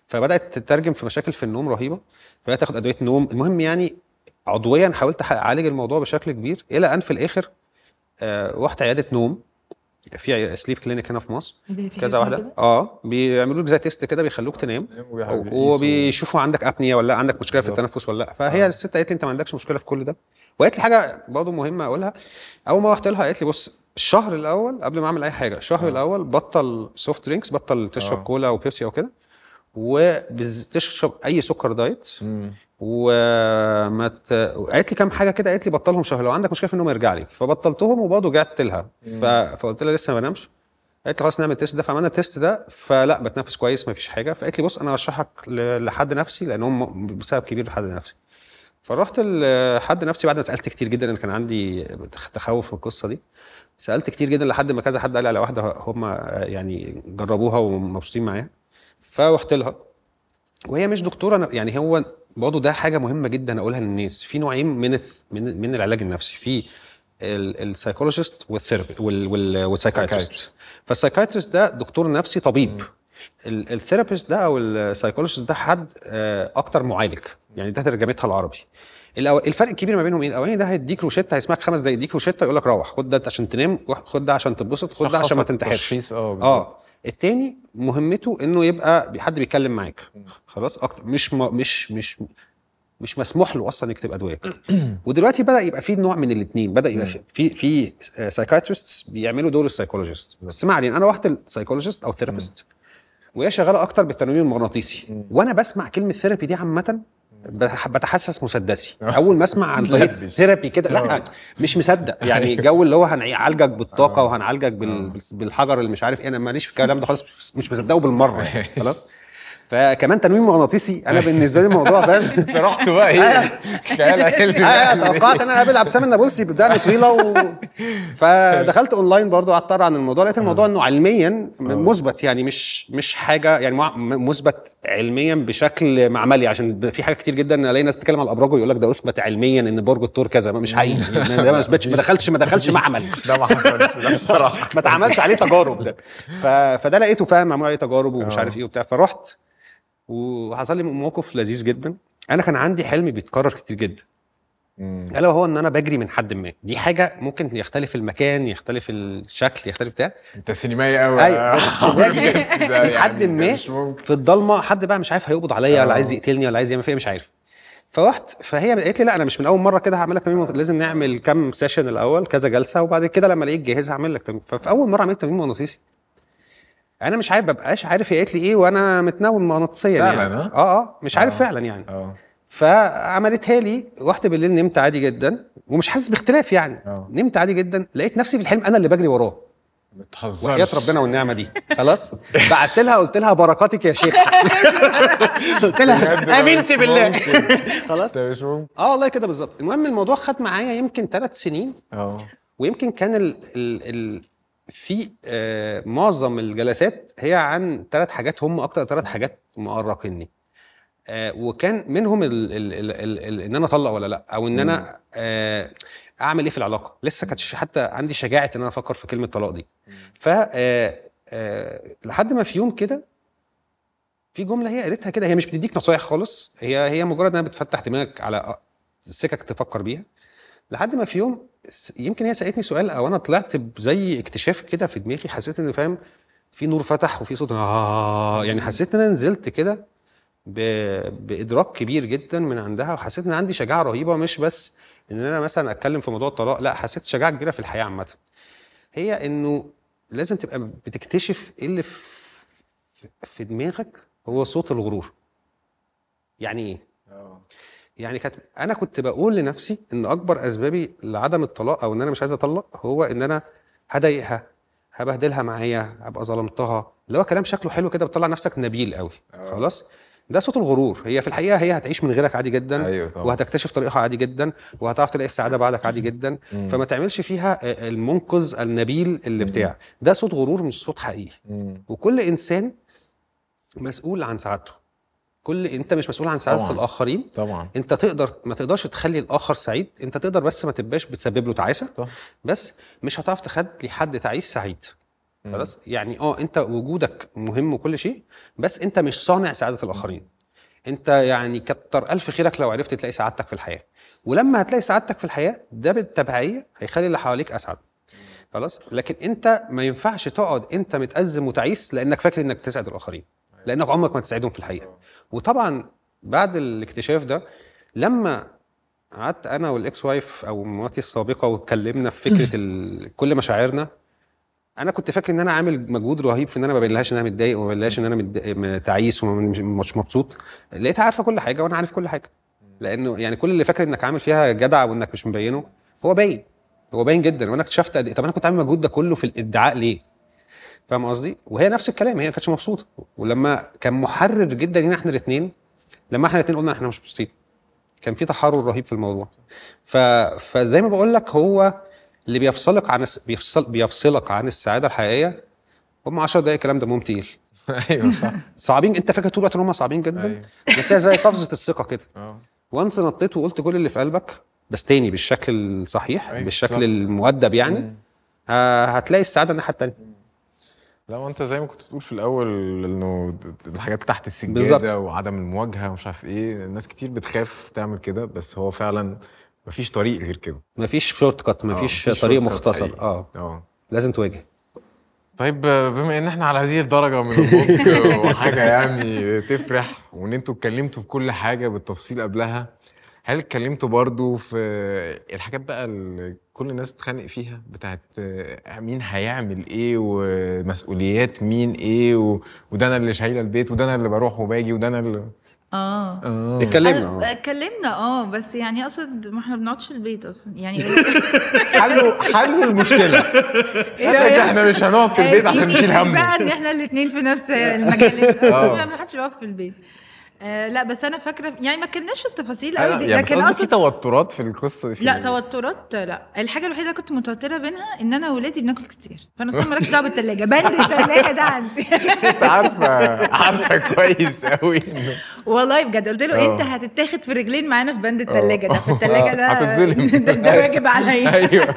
فبدات تترجم في مشاكل في النوم رهيبه فبدات اخد ادويه نوم المهم يعني عضويا حاولت اعالج الموضوع بشكل كبير الى ان في الاخر رحت عياده نوم في سليب كلينيك هنا في مصر إيه كذا واحده اه بيعملوا لك زي تيست كده بيخلوك تنام وبيشوفوا عندك ابنيه ولا عندك مشكله بالزبط. في التنفس ولا لا فهي آه. الست قالت لي انت ما عندكش مشكله في كل ده وقالت لي حاجه برضه مهمه اقولها اول ما رحت لها قالت لي بص الشهر الاول قبل ما اعمل اي حاجه الشهر آه. الاول بطل سوفت درينكس بطل تشرب آه. كولا وبيبسي او كده وتشرب اي سكر دايت وما قالت لي كام حاجه كده قالت لي بطلهم شهر لو عندك مشكله في النوم يرجع لي فبطلتهم وبرضه رجعت لها ف... فقلت لها لسه ما بنامش قالت لي خلاص نعمل التيست ده فعملنا التيست ده فلا بتنفس كويس ما فيش حاجه فقالت لي بص انا ارشحك لحد نفسي لان هم بسبب كبير لحد نفسي فرحت لحد نفسي بعد ما سالت كتير جدا انا كان عندي تخوف من القصه دي سالت كتير جدا لحد ما كذا حد قال لي على واحده هم يعني جربوها ومبسوطين معايا فروحت لها وهي مش دكتوره يعني هو برضه ده حاجه مهمه جدا اقولها للناس في نوعين من من, من العلاج النفسي في السايكولوجيست والثيرابي والسايكايست فالسايكايست ده دكتور نفسي طبيب الثيرابيست ده او السايكولوجيست ده حد آه، اكتر معالج يعني ده ترجمتها العربي الفرق الكبير ما بينهم ايه الاولاني ده هيديك روشته هيسمعك خمس دقايق يديك روشته يقول لك روح خد ده عشان تنام خد ده عشان تبسط خد ده عشان ما تنتحرش اه, آه. التاني مهمته انه يبقى حد بيتكلم معاك خلاص اكتر مش م... مش مش مش مسموح له اصلا يكتب ادويه ودلوقتي بدا يبقى في نوع من الاثنين بدا يبقى في في سايكايتريستس بيعملوا دور السايكولوجيست بس ما علينا انا رحت السايكولوجيست او ثيرابيست وهي شغاله اكتر بالتنويم المغناطيسي وانا بسمع كلمه ثيرابي دي عامه بتحسس مسدسي آه. اول ما اسمع عن ثيرابي كده آه. لا مش مصدق يعني جو اللي هو هنعالجك بالطاقه آه. وهنعالجك بالحجر اللي مش عارف ايه انا ماليش في الكلام ده خالص مش مصدقه بالمره خلاص فكمان تنويم مغناطيسي انا أيوه. بالنسبه لي الموضوع فاهم انت رحت بقى ايه آه. آه، توقعت ان انا اقابل السلام النابلسي بدقنه طويله و... فدخلت اونلاين برضو قعدت عن الموضوع لقيت الموضوع آه. انه علميا مثبت يعني مش مش حاجه يعني مثبت علميا بشكل معملي عشان في حاجات كتير جدا الاقي ناس بتتكلم على الابراج ويقول لك ده اثبت علميا ان برج الثور كذا مش حقيقي يعني ده ما اثبتش ما دخلش ما دخلش معمل ده ما حصلش بصراحه ما اتعملش عليه تجارب ده فده لقيته فاهم معمول عليه تجارب ومش عارف ايه وبتاع فرحت وحصل لي موقف لذيذ جدا انا كان عندي حلم بيتكرر كتير جدا الا وهو ان انا بجري من حد ما دي حاجه ممكن يختلف المكان يختلف الشكل يختلف بتاع انت سينمائي قوي ايوه من يعني. حد ما في الضلمه حد بقى مش عارف هيقبض عليا ولا آه. عايز يقتلني ولا عايز يعمل فيا مش عارف فرحت فهي قالت لي لا انا مش من اول مره كده هعمل لك تمرين لازم نعمل كام سيشن الاول كذا جلسه وبعد كده لما الاقيك جاهز هعمل لك تمرين ففي اول مره عملت تمرين مغناطيسي انا مش عارف ببقاش عارف هي قالت لي ايه وانا متنوم مغناطيسيا يعني اه اه مش عارف آه. فعلا يعني اه فعملتها لي رحت بالليل نمت عادي جدا ومش حاسس باختلاف يعني أوه. نمت عادي جدا لقيت نفسي في الحلم انا اللي بجري وراه بتهزرش وحياة ربنا والنعمه دي خلاص بعت لها قلت لها بركاتك يا شيخ قلت لها امنت بالله خلاص اه والله كده بالظبط المهم الموضوع خد معايا يمكن ثلاث سنين اه ويمكن كان ال ال في آه، معظم الجلسات هي عن ثلاث حاجات هم اكتر ثلاث حاجات مقرقني آه، وكان منهم الـ الـ الـ الـ الـ ان انا اطلق ولا لا او ان انا آه، اعمل ايه في العلاقه لسه كانت حتى عندي شجاعه ان انا افكر في كلمه طلاق دي ف لحد ما في يوم كده في جمله هي قالتها كده هي مش بتديك نصايح خالص هي هي مجرد انها بتفتح دماغك على سكك تفكر بيها لحد ما في يوم يمكن هي سالتني سؤال او انا طلعت بزي اكتشاف كده في دماغي حسيت ان فاهم في نور فتح وفي صوت آه يعني حسيت ان انا نزلت كده بادراك كبير جدا من عندها وحسيت ان عندي شجاعه رهيبه مش بس ان انا مثلا اتكلم في موضوع الطلاق لا حسيت شجاعه كبيره في الحياه عامه هي انه لازم تبقى بتكتشف ايه اللي في دماغك هو صوت الغرور يعني ايه آه. يعني كانت انا كنت بقول لنفسي ان اكبر اسبابي لعدم الطلاق او ان انا مش عايز اطلق هو ان انا هضايقها هبهدلها معايا هبقى ظلمتها اللي هو كلام شكله حلو كده بتطلع نفسك نبيل قوي أوه. خلاص ده صوت الغرور هي في الحقيقه هي هتعيش من غيرك عادي جدا أيوة طبعا. وهتكتشف طريقها عادي جدا وهتعرف تلاقي السعاده بعدك عادي جدا مم. فما تعملش فيها آه، المنقذ النبيل اللي مم. بتاع ده صوت غرور مش صوت حقيقي مم. وكل انسان مسؤول عن سعادته كل انت مش مسؤول عن سعاده طبعًا. الاخرين طبعا انت تقدر ما تقدرش تخلي الاخر سعيد انت تقدر بس ما تبقاش بتسبب له تعاسه طبعًا. بس مش هتعرف تخلي حد تعيس سعيد خلاص يعني اه انت وجودك مهم وكل شيء بس انت مش صانع سعاده الاخرين م. انت يعني كتر الف خيرك لو عرفت تلاقي سعادتك في الحياه ولما هتلاقي سعادتك في الحياه ده بالتبعيه هيخلي اللي حواليك اسعد خلاص لكن انت ما ينفعش تقعد انت متازم وتعيس لانك فاكر انك تسعد الاخرين أيوة. لانك عمرك ما تسعدهم في الحقيقه وطبعا بعد الاكتشاف ده لما قعدت انا والاكس وايف او مراتي السابقه واتكلمنا في فكره كل مشاعرنا انا كنت فاكر ان انا عامل مجهود رهيب في ان انا ما بينلهاش ان انا متضايق وما بينلهاش ان انا تعيس ومش مبسوط لقيتها عارفه كل حاجه وانا عارف كل حاجه لانه يعني كل اللي فاكر انك عامل فيها جدع وانك مش مبينه هو باين هو باين جدا وانا اكتشفت قد إيه؟ طب انا كنت عامل المجهود ده كله في الادعاء ليه؟ فاهم قصدي؟ وهي نفس الكلام هي ما كانتش مبسوطه ولما كان محرر جدا لينا احنا الاثنين لما احنا الاثنين قلنا احنا مش مبسوطين كان في تحرر رهيب في الموضوع ف... فزي ما بقول لك هو اللي بيفصلك عن بيفصل بيفصلك عن السعاده الحقيقيه هم 10 دقائق الكلام ده تقيل ايوه صح صعبين انت فاكر طول الوقت ان هم صعبين جدا أيوة. بس هي زي قفزه الثقه كده اه وانس نطيت وقلت كل اللي في قلبك بس تاني بالشكل الصحيح أيوة بالشكل صح. المؤدب يعني أيوة. آه هتلاقي السعاده الناحيه الثانيه لا ما انت زي ما كنت بتقول في الاول انه الحاجات تحت السجاده بالزبط. وعدم المواجهه ومش عارف ايه ناس كتير بتخاف تعمل كده بس هو فعلا مفيش طريق غير كده مفيش شورت كات آه، مفيش, مفيش طريق مختصر اه اه لازم تواجه طيب بما ان احنا على هذه الدرجه من الموضوع وحاجه يعني تفرح وان انتوا اتكلمتوا في كل حاجه بالتفصيل قبلها هل اتكلمتوا برضو في الحاجات بقى اللي كل الناس بتتخانق فيها بتاعت مين هيعمل ايه ومسؤوليات مين ايه و... وده انا اللي شايله البيت وده انا اللي بروح وباجي وده انا اللي اه اه اتكلمنا آه. اتكلمنا اه بس يعني اقصد ما احنا بنقعدش البيت اصلا يعني حلوا حلوا المشكله إيه احنا مش هنقعد في البيت آه، عشان نشيل هم بقى ان احنا الاثنين في نفس المجال آه. ما حدش بيقف في البيت آه، لا بس انا فاكره يعني ما كناش في التفاصيل قوي دي يعني لكن اصلا في توترات في القصه دي لا توترات لا الحاجه الوحيده كنت متوتره منها ان انا وولادي بناكل كتير فانا قلت مالكش دعوه بالثلاجه بند الثلاجه ده عندي انت عارفه عارفه كويس قوي والله بجد قلت له انت آه. هتتاخد في رجلين معانا في بند آه. الثلاجه ده في الثلاجه ده هتتظلم ده واجب عليا ايوه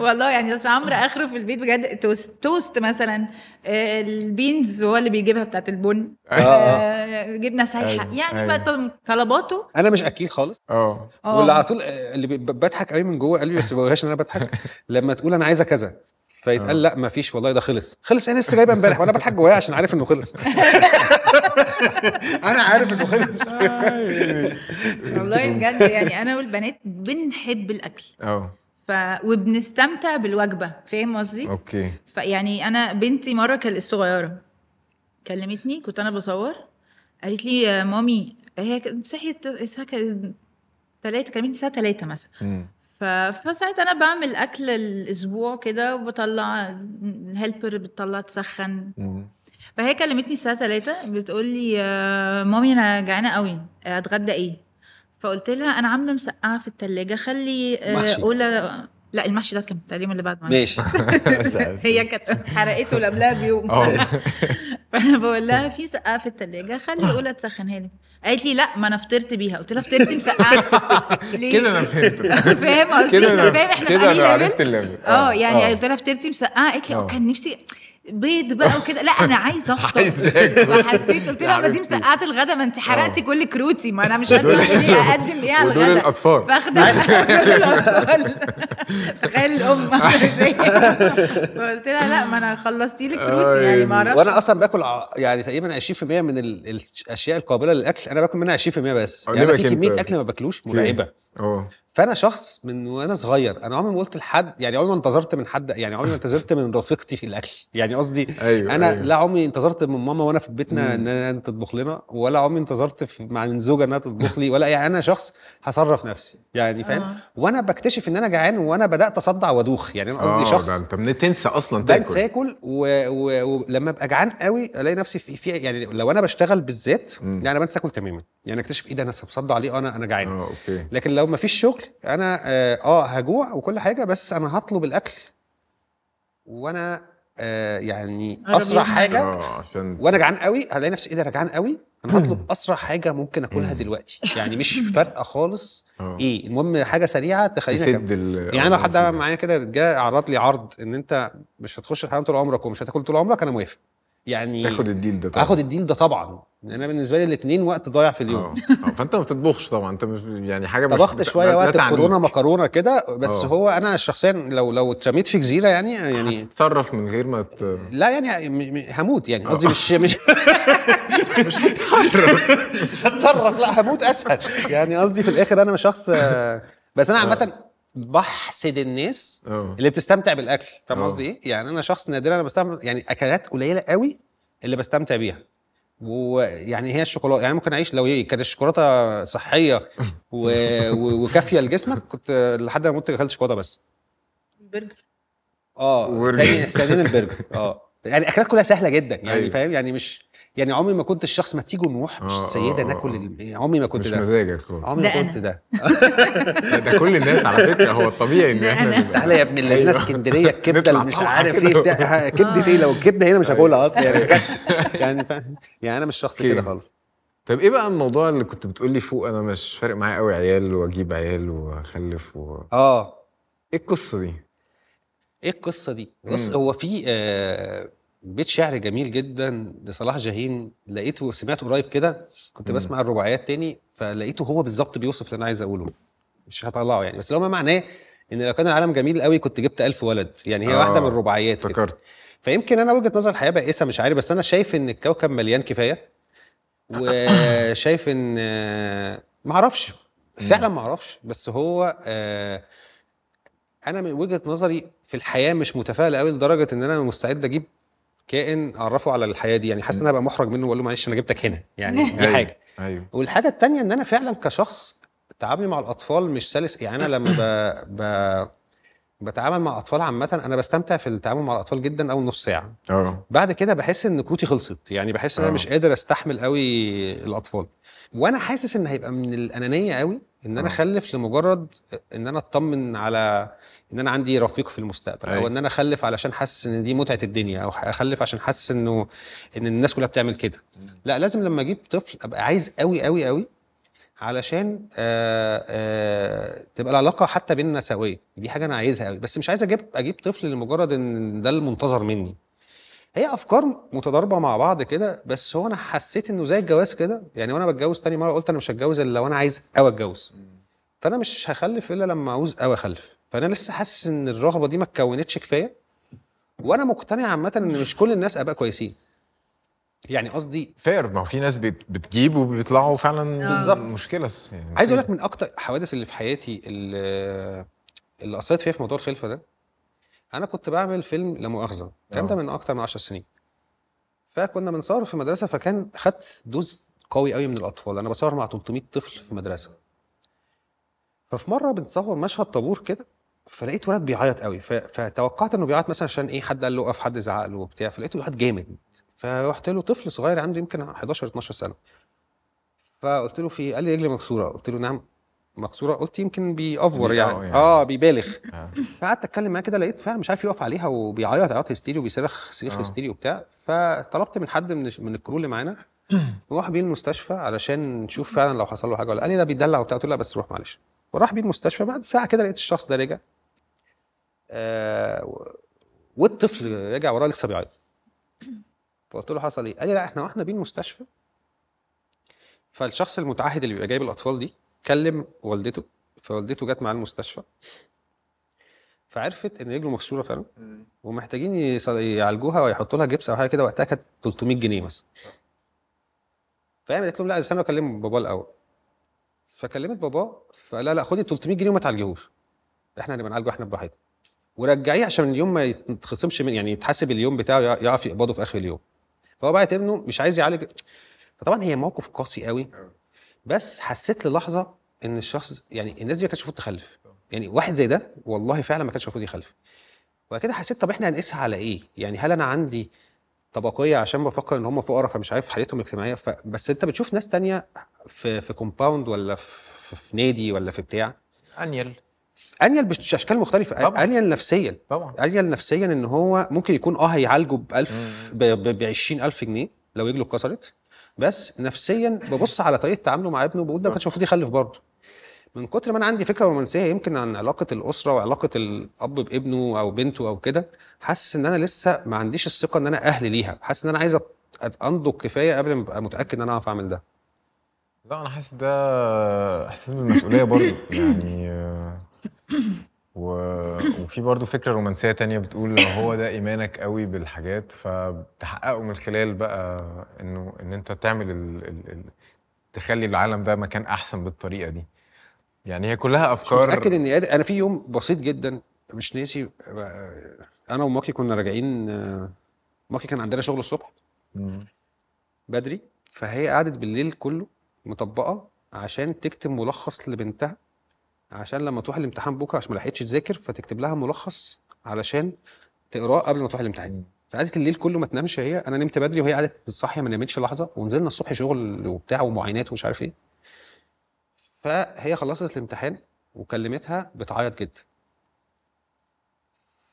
والله يعني بس عمرو اخره في البيت بجد توست توست مثلا البينز هو اللي بيجيبها بتاعت البن آه، آه. آه، جبنه سايحه أيوة، يعني أيوه. طلباته انا مش اكيد خالص اه واللي على طول اللي بضحك قوي من جوه قلبي بس ما ان انا بضحك لما تقول انا عايزه كذا فيتقال لا ما فيش والله ده خلص خلص انا يعني لسه جايبه امبارح وانا بضحك جوايا عشان عارف انه خلص انا عارف انه خلص والله بجد يعني انا والبنات بنحب الاكل اه ف... وبنستمتع بالوجبه فاهم قصدي؟ اوكي فيعني انا بنتي مره كانت الصغيره كلمتني كنت انا بصور قالت لي مامي هي صحيت الساعه تلاتة كلمتني الساعه 3 مثلا فساعتها انا بعمل اكل الاسبوع كده وبطلع الهيلبر بتطلع تسخن فهي كلمتني الساعه 3 بتقول لي مامي انا جعانه قوي اتغدى ايه فقلت لها انا عامله مسقعه في الثلاجه خلي آه، محشي. اولى لا المحشي ده كان تقريبا اللي بعد ما ماشي هي كانت حرقته قبلها بيوم اه. فانا بقول لها في مسقعه في الثلاجه خلي اولى تسخنها لي قالت لي لا ما انا فطرت بيها قلت لها فطرتي مسقعه ليه كده انا فهمت فاهم قصدي كده انا عرفت اللي اه يعني اه. قلت لها فطرتي مسقعه قالت لي كان نفسي بيض بقى وكده لا انا عايزه افطر فحسيت قلت لها دي مسقعه الغدا ما انت حرقتي آه. كل كروتي ما انا مش قادره اقدم ايه على الغدا الاطفال فاخد الاطفال تخيل الام قلت لها لا ما انا خلصتي لي كروتي يعني ما آه، اعرفش وانا اصلا باكل يعني تقريبا 20% من الاشياء القابله للاكل انا باكل منها 20% بس يعني في كميه اكل ما باكلوش مرعبه اه فانا شخص من وانا صغير انا عمري ما قلت لحد يعني عمري ما انتظرت من حد يعني عمري ما انتظرت من رفيقتي في الاكل يعني قصدي أيوة انا أيوة. لا عمري انتظرت من ماما وانا في بيتنا ان انا يعني تطبخ لنا ولا عمري انتظرت في مع زوجة انها تطبخ لي ولا يعني انا شخص هصرف نفسي يعني فاهم آه. وانا بكتشف ان انا جعان وانا بدات اصدع وادوخ يعني انا قصدي آه شخص انت انت بتنسى اصلا تاكل بنسى اكل ولما ابقى جعان قوي الاقي نفسي في, في يعني لو انا بشتغل بالذات يعني انا بنسى اكل تماما يعني اكتشف ايه ده انا بصدع ليه آه، انا انا جعان آه، أوكي. لكن لو لو مفيش شغل انا آه،, اه هجوع وكل حاجه بس انا هطلب الاكل وانا آه يعني اسرع حاجه آه، وانا جعان قوي هلاقي نفسي ايه ده انا جعان قوي انا هطلب اسرع حاجه ممكن اكلها دلوقتي يعني مش فارقه خالص آه. ايه المهم حاجه سريعه تخليني تسد يعني لو حد معايا كده جه عرض لي عرض ان انت مش هتخش الحمام طول عمرك ومش هتاكل طول عمرك انا موافق يعني تاخد الديل ده طبعا اخد الديل ده طبعا يعني انا بالنسبه لي الاثنين وقت ضايع في اليوم اه. اه فانت ما بتطبخش طبعا انت يعني حاجه مش طبخت شويه وقت الكورونا مكرونه كده بس أوه. هو انا شخصيا لو لو اترميت في جزيره يعني يعني هتتصرف من غير ما ت... لا يعني هموت يعني اه. قصدي مش مش مش هتصرف مش هتصرف لا هموت اسهل يعني قصدي في الاخر انا مش شخص بس انا اه. عامه بحسد الناس أوه. اللي بتستمتع بالاكل فاهم آه. قصدي ايه يعني انا شخص نادرا انا بستمتع يعني اكلات قليله قوي اللي بستمتع بيها ويعني هي الشوكولاته يعني ممكن اعيش لو إيه، كانت الشوكولاته صحيه و... و... وكافيه لجسمك كنت لحد ما مت اكلت شوكولاته بس برجر اه تاني احسانين البرجر اه يعني اكلات كلها سهله جدا يعني أيوه. فاهم يعني مش يعني عمري ما كنت الشخص ما تيجي نروح السيده آه، آه، ناكل آه. يعني عمري ما كنت مش ده مش مزاجك خالص عمري ما كنت ده ده كل الناس على فكره هو الطبيعي ان احنا تعالى يا ابن اللذينه أيوه. اسكندريه الكبده اللي مش عارف ايه بتاع كبده ايه لو الكبده هنا مش هاكلها اصلا يعني أيوه. بكسل يعني فاهم يعني انا مش شخص كده خالص طب ايه بقى الموضوع اللي كنت بتقول لي فوق انا مش فارق معايا قوي عيال واجيب عيال واخلف و... اه ايه القصه دي؟ ايه القصه دي؟ بص هو في آه بيت شعر جميل جدا لصلاح جاهين لقيته سمعته قريب كده كنت بسمع الرباعيات تاني فلقيته هو بالظبط بيوصف اللي انا عايز اقوله مش هطلعه يعني بس لو ما معناه ان لو كان العالم جميل قوي كنت جبت ألف ولد يعني هي آه واحده من آه، الرباعيات فكرت فيمكن انا وجهه نظر الحياه بائسه مش عارف بس انا شايف ان الكوكب مليان كفايه وشايف ان ما اعرفش فعلا ما اعرفش بس هو آه، انا من وجهه نظري في الحياه مش متفائل قوي لدرجه ان انا مستعد اجيب كائن اعرفه على الحياه دي يعني حاسس ان انا بقى محرج منه واقول له معلش انا جبتك هنا يعني دي أيوة، حاجه ايوه والحاجه الثانيه ان انا فعلا كشخص تعاملي مع الاطفال مش سلس يعني انا لما ب... ب... بتعامل مع اطفال عامه انا بستمتع في التعامل مع الاطفال جدا اول نص ساعه أوه. بعد كده بحس ان كروتي خلصت يعني بحس ان انا آه. مش قادر استحمل قوي الاطفال وانا حاسس ان هيبقى من الانانيه قوي ان انا آه. اخلف لمجرد ان انا اطمن على ان انا عندي رفيق في المستقبل أي. او ان انا اخلف علشان حاسس ان دي متعه الدنيا او اخلف عشان حاسس انه ان الناس كلها بتعمل كده لا لازم لما اجيب طفل ابقى عايز قوي قوي قوي علشان آآ آه، آآ آه، تبقى العلاقه حتى بيننا سويه دي حاجه انا عايزها قوي بس مش عايز اجيب اجيب طفل لمجرد ان ده المنتظر مني هي افكار متضاربه مع بعض كده بس هو انا حسيت انه زي الجواز كده يعني وانا بتجوز تاني مره قلت انا مش هتجوز الا لو انا عايز قوي اتجوز فانا مش هخلف الا لما اعوز قوي اخلف فانا لسه حاسس ان الرغبه دي ما اتكونتش كفايه وانا مقتنع عامه ان مش كل الناس اباء كويسين يعني قصدي فير ما هو في ناس بتجيب وبيطلعوا فعلا بالظبط مشكله يعني عايز اقول لك من اكتر الحوادث اللي في حياتي اللي اللي قصيت فيها في موضوع الخلفه ده انا كنت بعمل فيلم لا مؤاخذه الكلام ده آه. من اكتر من 10 سنين فكنا بنصور في مدرسه فكان خدت دوز قوي قوي من الاطفال انا بصور مع 300 طفل في مدرسه ففي مره بنصور مشهد طابور كده فلقيت ولد بيعيط قوي فتوقعت انه بيعيط مثلا عشان ايه حد قال له اقف حد زعق له وبتاع فلقيته بيعيط جامد فرحت له طفل صغير عنده يمكن 11 12 سنه فقلت له في قال لي رجلي مكسوره قلت له نعم مكسوره قلت يمكن بيأفور يعني. يعني اه بيبالغ آه. فقعدت اتكلم معاه كده لقيت فعلا مش عارف يقف عليها وبيعيط عياط هستيري وبيصرخ صريخ آه. هستيري وبتاع فطلبت من حد من من الكرو اللي معانا نروح بيه المستشفى علشان نشوف فعلا لو حصل له حاجه ولا قال لي ده بيدلع وبتاع قلت له لا بس روح معلش وراح بيه المستشفى بعد ساعه كده لقيت الشخص ده رجع آه والطفل رجع وراه لسه بيعيط فقلت له حصل ايه؟ قال لي لا احنا واحنا بيه المستشفى فالشخص المتعهد اللي بيبقى جايب الاطفال دي كلم والدته فوالدته جت معاه المستشفى فعرفت ان رجله مكسوره فعلا ومحتاجين يعالجوها ويحطوا لها جبس او حاجه كده وقتها كانت 300 جنيه مثلا فقامت قالت لهم لا استنوا اكلم بابا الاول فكلمت بابا فقال لا خدي 300 جنيه وما تعالجيهوش احنا اللي بنعالجه احنا براحتنا ورجعيه عشان اليوم ما يتخصمش من يعني يتحاسب اليوم بتاعه يعرف يقبضه في اخر اليوم فهو بعت ابنه مش عايز يعالج فطبعا هي موقف قاسي قوي بس حسيت للحظه ان الشخص يعني الناس دي ما كانتش المفروض تخلف يعني واحد زي ده والله فعلا ما كانش المفروض يخلف وبعد كده حسيت طب احنا هنقيسها على ايه يعني هل انا عندي طبقيه عشان بفكر ان هم فقراء فمش عارف حالتهم الاجتماعيه ف... بس انت بتشوف ناس تانية في في كومباوند ولا في, في نادي ولا في بتاع انيل انيل باشكال مختلفه طبعا. انيل نفسيا طبعا انيل نفسيا ان هو ممكن يكون اه هيعالجه ب 1000 ب 20000 جنيه لو رجله اتكسرت بس نفسيا ببص على طريقه تعامله مع ابنه بقول ده ما كانش المفروض يخلف برضه من كتر ما انا عندي فكره رومانسيه يمكن عن علاقه الاسره وعلاقه الاب بابنه او بنته او كده حاسس ان انا لسه ما عنديش الثقه ان انا اهل ليها حاسس ان انا عايز انضج كفايه قبل ما ابقى متاكد ان انا اعرف اعمل ده لا انا حاسس ده احساس بالمسؤوليه برضه يعني و... وفي برضه فكره رومانسيه تانية بتقول لو هو ده ايمانك قوي بالحاجات فبتحققه من خلال بقى انه ان انت تعمل ال... ال... ال... تخلي العالم ده مكان احسن بالطريقه دي يعني هي كلها افكار متاكد ان انا في يوم بسيط جدا مش ناسي انا وماكي كنا راجعين آه، ماكي كان عندنا شغل الصبح بدري فهي قعدت بالليل كله مطبقه عشان تكتب ملخص لبنتها عشان لما تروح الامتحان بكره عشان ما لحقتش تذاكر فتكتب لها ملخص علشان تقراه قبل ما تروح الامتحان فقعدت الليل كله ما تنامش هي انا نمت بدري وهي قعدت بتصحي ما نامتش لحظه ونزلنا الصبح شغل وبتاع ومعاينات ومش عارف ايه فهي خلصت الامتحان وكلمتها بتعيط جدا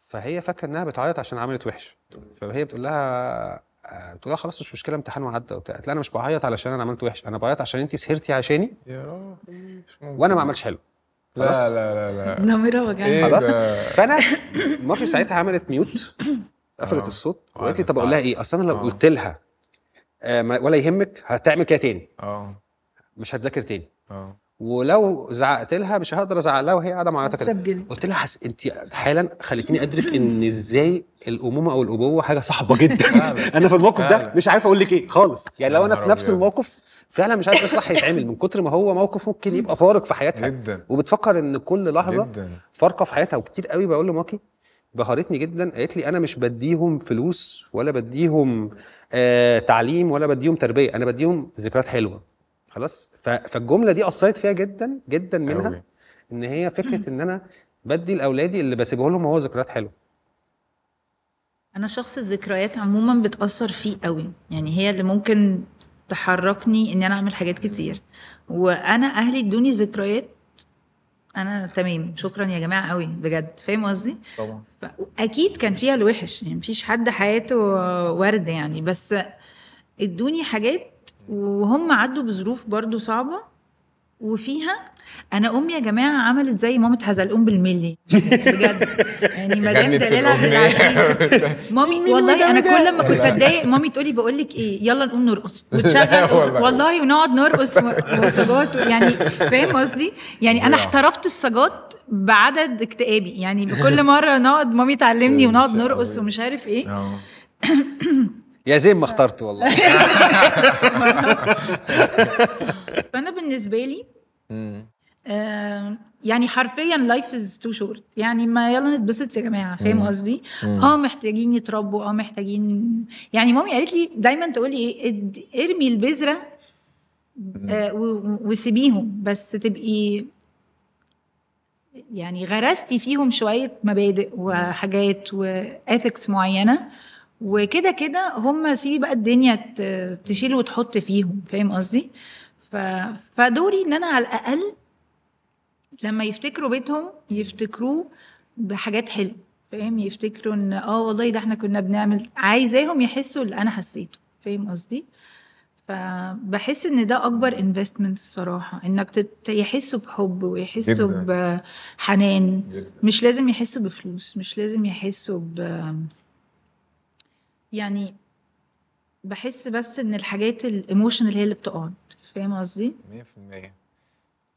فهي فاكره انها بتعيط عشان عملت وحش فهي بتقول لها آه، بتقول لها خلاص مش مشكله امتحان وعدى وبتاع قالت انا مش بعيط علشان انا عملت وحش انا بعيط عشان انت سهرتي عشاني يا ربي وانا ما عملتش حلو خلاص لا لا لا لا نمره وجعني إيه خلاص فانا مافي ساعتها عملت ميوت قفلت آه. الصوت وقالت لي آه. طب اقول لها ايه اصل انا لو قلت لها ولا يهمك هتعمل كده تاني اه مش هتذاكر تاني اه ولو زعقت لها مش هقدر ازعق لها وهي قاعده معايا كده قلت لها حس... انت حالا خليتيني ادرك ان ازاي الامومه او الابوه حاجه صعبه جدا انا في الموقف ده مش عارف اقول لك ايه خالص يعني لو انا في نفس الموقف فعلا مش عارف ايه الصح يتعمل من كتر ما هو موقف ممكن يبقى فارق في حياتها جدا وبتفكر ان كل لحظه فارقه في حياتها وكتير قوي بقول لماكي بهرتني جدا قالت لي انا مش بديهم فلوس ولا بديهم آه تعليم ولا بديهم تربيه انا بديهم ذكريات حلوه خلاص فالجمله دي اثرت فيها جدا جدا منها أوي. ان هي فكره ان انا بدي لاولادي اللي بسيبه لهم هو ذكريات حلوه انا شخص الذكريات عموما بتاثر فيه قوي يعني هي اللي ممكن تحركني ان انا اعمل حاجات كتير وانا اهلي ادوني ذكريات انا تمام شكرا يا جماعه قوي بجد فاهم قصدي طبعا اكيد كان فيها الوحش يعني مفيش حد حياته ورد يعني بس ادوني حاجات وهم عدوا بظروف برضو صعبة وفيها انا امي يا جماعه عملت زي مامه حزلقوم بالملي بجد يعني مدام دلالة عبد مامي والله انا كل ما كنت اتضايق مامي تقولي بقول لك ايه يلا نقوم نرقص وتشغل والله ونقعد نرقص وصاجات يعني فاهم قصدي يعني انا احترفت الصاجات بعدد اكتئابي يعني بكل مره نقعد مامي تعلمني ونقعد نرقص ومش عارف ايه آه. يا زين ما اخترت والله فانا بالنسبه لي يعني حرفيا لايف از تو شورت يعني ما يلا نتبسط يا جماعه فاهم قصدي اه محتاجين يتربوا اه محتاجين يعني مامي قالت لي دايما تقول لي ايه ارمي البذره آه، وسيبيهم بس تبقي يعني غرستي فيهم شويه مبادئ وحاجات واثكس معينه وكده كده هم سيبي بقى الدنيا تشيل وتحط فيهم فاهم قصدي فدوري ان انا على الاقل لما يفتكروا بيتهم يفتكروه بحاجات حلوه فاهم يفتكروا ان اه والله ده احنا كنا بنعمل عايزاهم يحسوا اللي انا حسيته فاهم قصدي فبحس ان ده اكبر انفستمنت الصراحه انك تت... يحسوا بحب ويحسوا جدا. بحنان جدا. مش لازم يحسوا بفلوس مش لازم يحسوا ب يعني بحس بس ان الحاجات الايموشنال هي اللي بتقعد فاهم قصدي 100%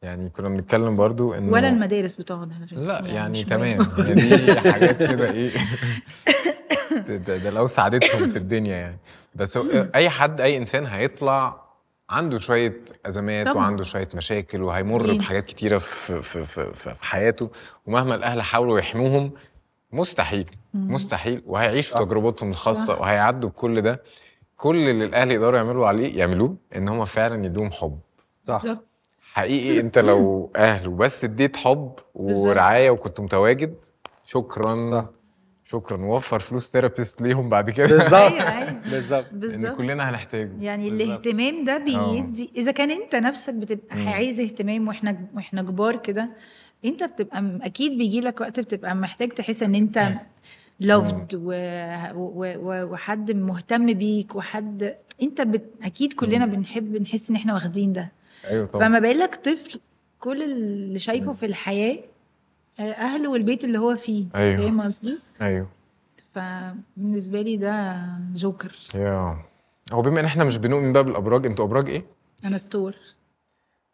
يعني كنا بنتكلم برضو انه ولا المدارس بتقعد على فكره لا يعني, يعني تمام هي دي حاجات كده ايه ده, ده لو ساعدتهم في الدنيا يعني بس اي حد اي انسان هيطلع عنده شويه ازمات طبعا. وعنده شويه مشاكل وهيمر بحاجات كتيره في, في, في, في حياته ومهما الاهل حاولوا يحموهم مستحيل مستحيل وهيعيشوا تجربتهم الخاصه وهيعدوا بكل ده كل اللي الاهل يقدروا يعملوا عليه يعملوه ان هم فعلا يدوهم حب صح حقيقي انت لو اهل وبس اديت حب ورعايه وكنت متواجد شكرا صح. شكرا وفر فلوس ثيرابيست ليهم بعد كده بالظبط أيوة، أيوة. بالظبط ان يعني كلنا هنحتاجه يعني بالزبط. الاهتمام ده آه. بيدي اذا كان انت نفسك بتبقى عايز اهتمام واحنا واحنا كبار كده انت بتبقى اكيد بيجي لك وقت بتبقى محتاج تحس ان انت لوفد وحد مهتم بيك وحد انت بت... اكيد كلنا بنحب نحس ان احنا واخدين ده ايوه طبعا فما بالك طفل كل اللي شايفه في الحياه آه، اهله والبيت اللي هو فيه ايوه فاهم قصدي؟ ايوه فبالنسبه لي ده جوكر يا هو بما ان احنا مش بنؤمن بقى بالابراج انتوا ابراج ايه؟ انا الطور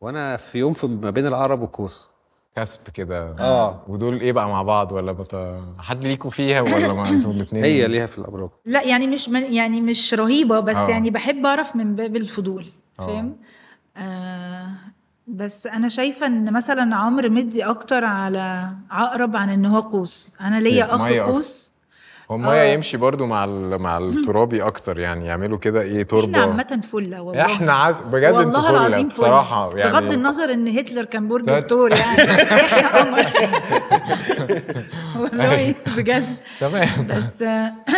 وانا في يوم في ما بين العقرب والكوس كسب كده اه ودول ايه بقى مع بعض ولا بتا... حد ليكوا فيها ولا ما انتوا الاثنين هي ليها في الابراج لا يعني مش من يعني مش رهيبه بس آه. يعني بحب اعرف من باب الفضول آه. فاهم آه بس انا شايفه ان مثلا عمرو مدي اكتر على عقرب عن ان هو قوس انا ليا إيه، اخ قوس هم آه. يمشي برضو مع مع الترابي اكتر يعني يعملوا كده ايه تربه احنا عامه فله والله احنا عز بجد انتوا فله بصراحه فلة. يعني بغض النظر ان هتلر كان برج التور يعني والله أيوه. بجد تمام بس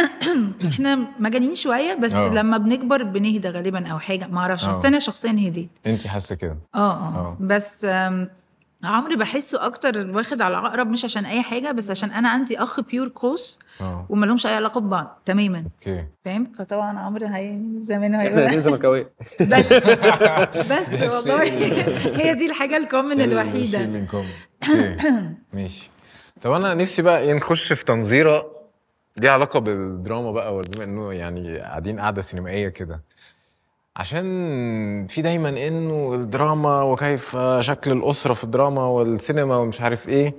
احنا مجانين شويه بس أوه. لما بنكبر بنهدى غالبا او حاجه ما اعرفش آه. بس انا شخصيا هديت انت حاسه كده اه اه, آه. بس عمرو بحسه اكتر واخد على عقرب مش عشان اي حاجه بس عشان انا عندي اخ بيور قوس آه. لهمش اي علاقه ببعض تماما اوكي فاهم فطبعا عمرو هي زمان هي احنا بس بس والله هي دي الحاجه الكومن الوحيده ماشي طب انا نفسي بقى إيه، نخش في تنظيره ليها علاقه بالدراما بقى بما انه يعني قاعدين قاعده سينمائيه كده عشان في دايما انه الدراما وكيف شكل الاسره في الدراما والسينما ومش عارف ايه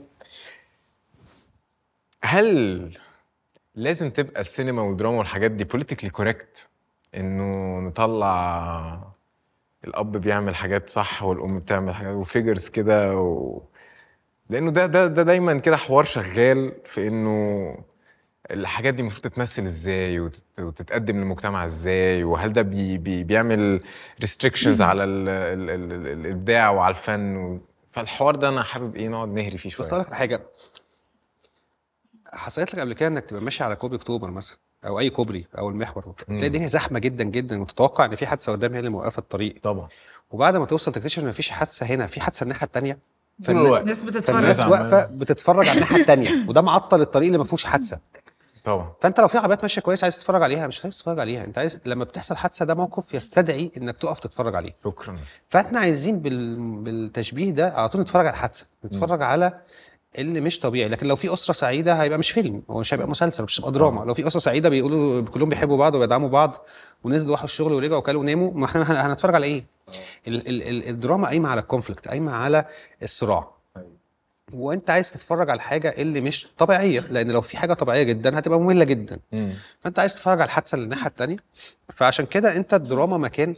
هل لازم تبقى السينما والدراما والحاجات دي بوليتيكلي كوريكت انه نطلع الاب بيعمل حاجات صح والام بتعمل حاجات وفيجرز كده و... لانه ده ده ده دايما كده حوار شغال في انه الحاجات دي المفروض تتمثل ازاي وتتقدم للمجتمع ازاي وهل ده بي... بي... بيعمل ريستريكشنز على الـ الـ الـ الابداع وعلى الفن و... فالحوار ده انا حابب ايه نقعد نهري فيه شويه بس حاجه حصلت لك قبل كده انك تبقى ماشي على كوبري اكتوبر مثلا او اي كوبري او المحور تلاقي الدنيا زحمه جدا جدا وتتوقع ان في حادثه قدام هي اللي موقفه الطريق طبعا وبعد ما توصل تكتشف ان مفيش حادثه هنا في حادثه الناحيه الثانيه فالناس بتتفرج الناس واقفه بتتفرج على الناحيه الثانيه وده معطل الطريق اللي ما فيهوش حادثه طبعا فانت لو في عربيات ماشيه كويس عايز تتفرج عليها مش عايز تتفرج عليها انت عايز لما بتحصل حادثه ده موقف يستدعي انك تقف تتفرج عليه شكرا فاحنا عايزين بال... بالتشبيه ده على طول نتفرج على الحادثه نتفرج م. على اللي مش طبيعي لكن لو في اسره سعيده هيبقى مش فيلم هو مش هيبقى مسلسل مش هيبقى دراما لو في اسره سعيده بيقولوا كلهم بيحبوا بعض وبيدعموا بعض ونزلوا واحد الشغل ورجعوا وكلوا وناموا ما احنا هنتفرج على ايه ال ال ال الدراما قايمه على الكونفليكت قايمه على الصراع وانت عايز تتفرج على الحاجه اللي مش طبيعيه لان لو في حاجه طبيعيه جدا هتبقى ممله جدا مم. فانت عايز تتفرج على الحادثه اللي الناحيه الثانيه فعشان كده انت الدراما مكان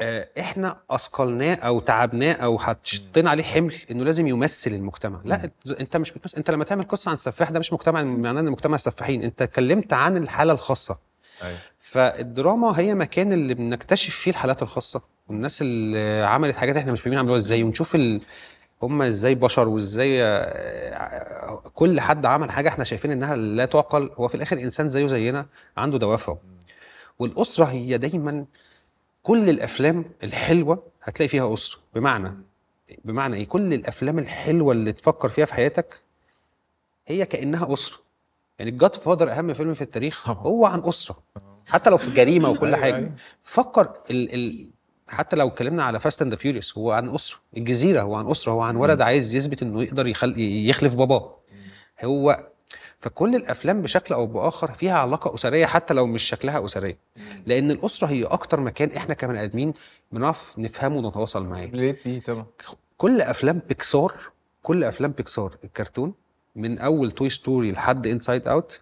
آه، احنا اثقلناه او تعبناه او حطينا عليه حمل انه لازم يمثل المجتمع لا انت مش بتمثل انت لما تعمل قصه عن سفاح ده مش مجتمع معناه ان المجتمع سفاحين انت اتكلمت عن الحاله الخاصه أيوة. فالدراما هي مكان اللي بنكتشف فيه الحالات الخاصه والناس اللي عملت حاجات احنا مش فاهمين عملوها ازاي ونشوف ال... هم ازاي بشر وازاي آه، كل حد عمل حاجه احنا شايفين انها لا تعقل هو في الاخر انسان زيه زينا عنده دوافعه والاسره هي دايما كل الافلام الحلوه هتلاقي فيها اسره بمعنى بمعنى ايه كل الافلام الحلوه اللي تفكر فيها في حياتك هي كانها اسره يعني الجاد فاذر اهم فيلم في التاريخ هو عن اسره حتى لو في جريمه وكل أيوة، حاجه أيوة. فكر ال ال حتى لو اتكلمنا على فاست اند فيوريوس هو عن اسره الجزيره هو عن اسره هو عن ولد عايز يثبت انه يقدر يخل... يخلف باباه هو فكل الافلام بشكل او باخر فيها علاقه اسريه حتى لو مش شكلها اسريه لان الاسره هي اكتر مكان احنا كبني ادمين بنعرف نفهمه ونتواصل معاه ليه طبعا كل افلام بيكسار كل افلام بيكسار الكرتون من اول توي ستوري لحد انسايد اوت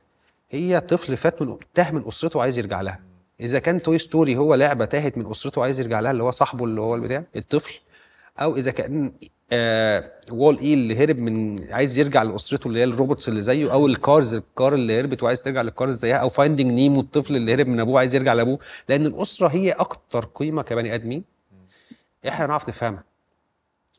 هي طفل فات من تاه من اسرته وعايز يرجع لها اذا كان توي ستوري هو لعبه تاهت من اسرته وعايز يرجع لها اللي هو صاحبه اللي هو البتاع الطفل او اذا كان آه وول اي اللي هرب من عايز يرجع لاسرته اللي هي الروبوتس اللي زيه او الكارز الكار اللي هربت وعايز ترجع للكارز زيها او فايندنج نيمو الطفل اللي هرب من ابوه عايز يرجع لابوه لان الاسره هي اكتر قيمه كبني ادمين احنا نعرف نفهمها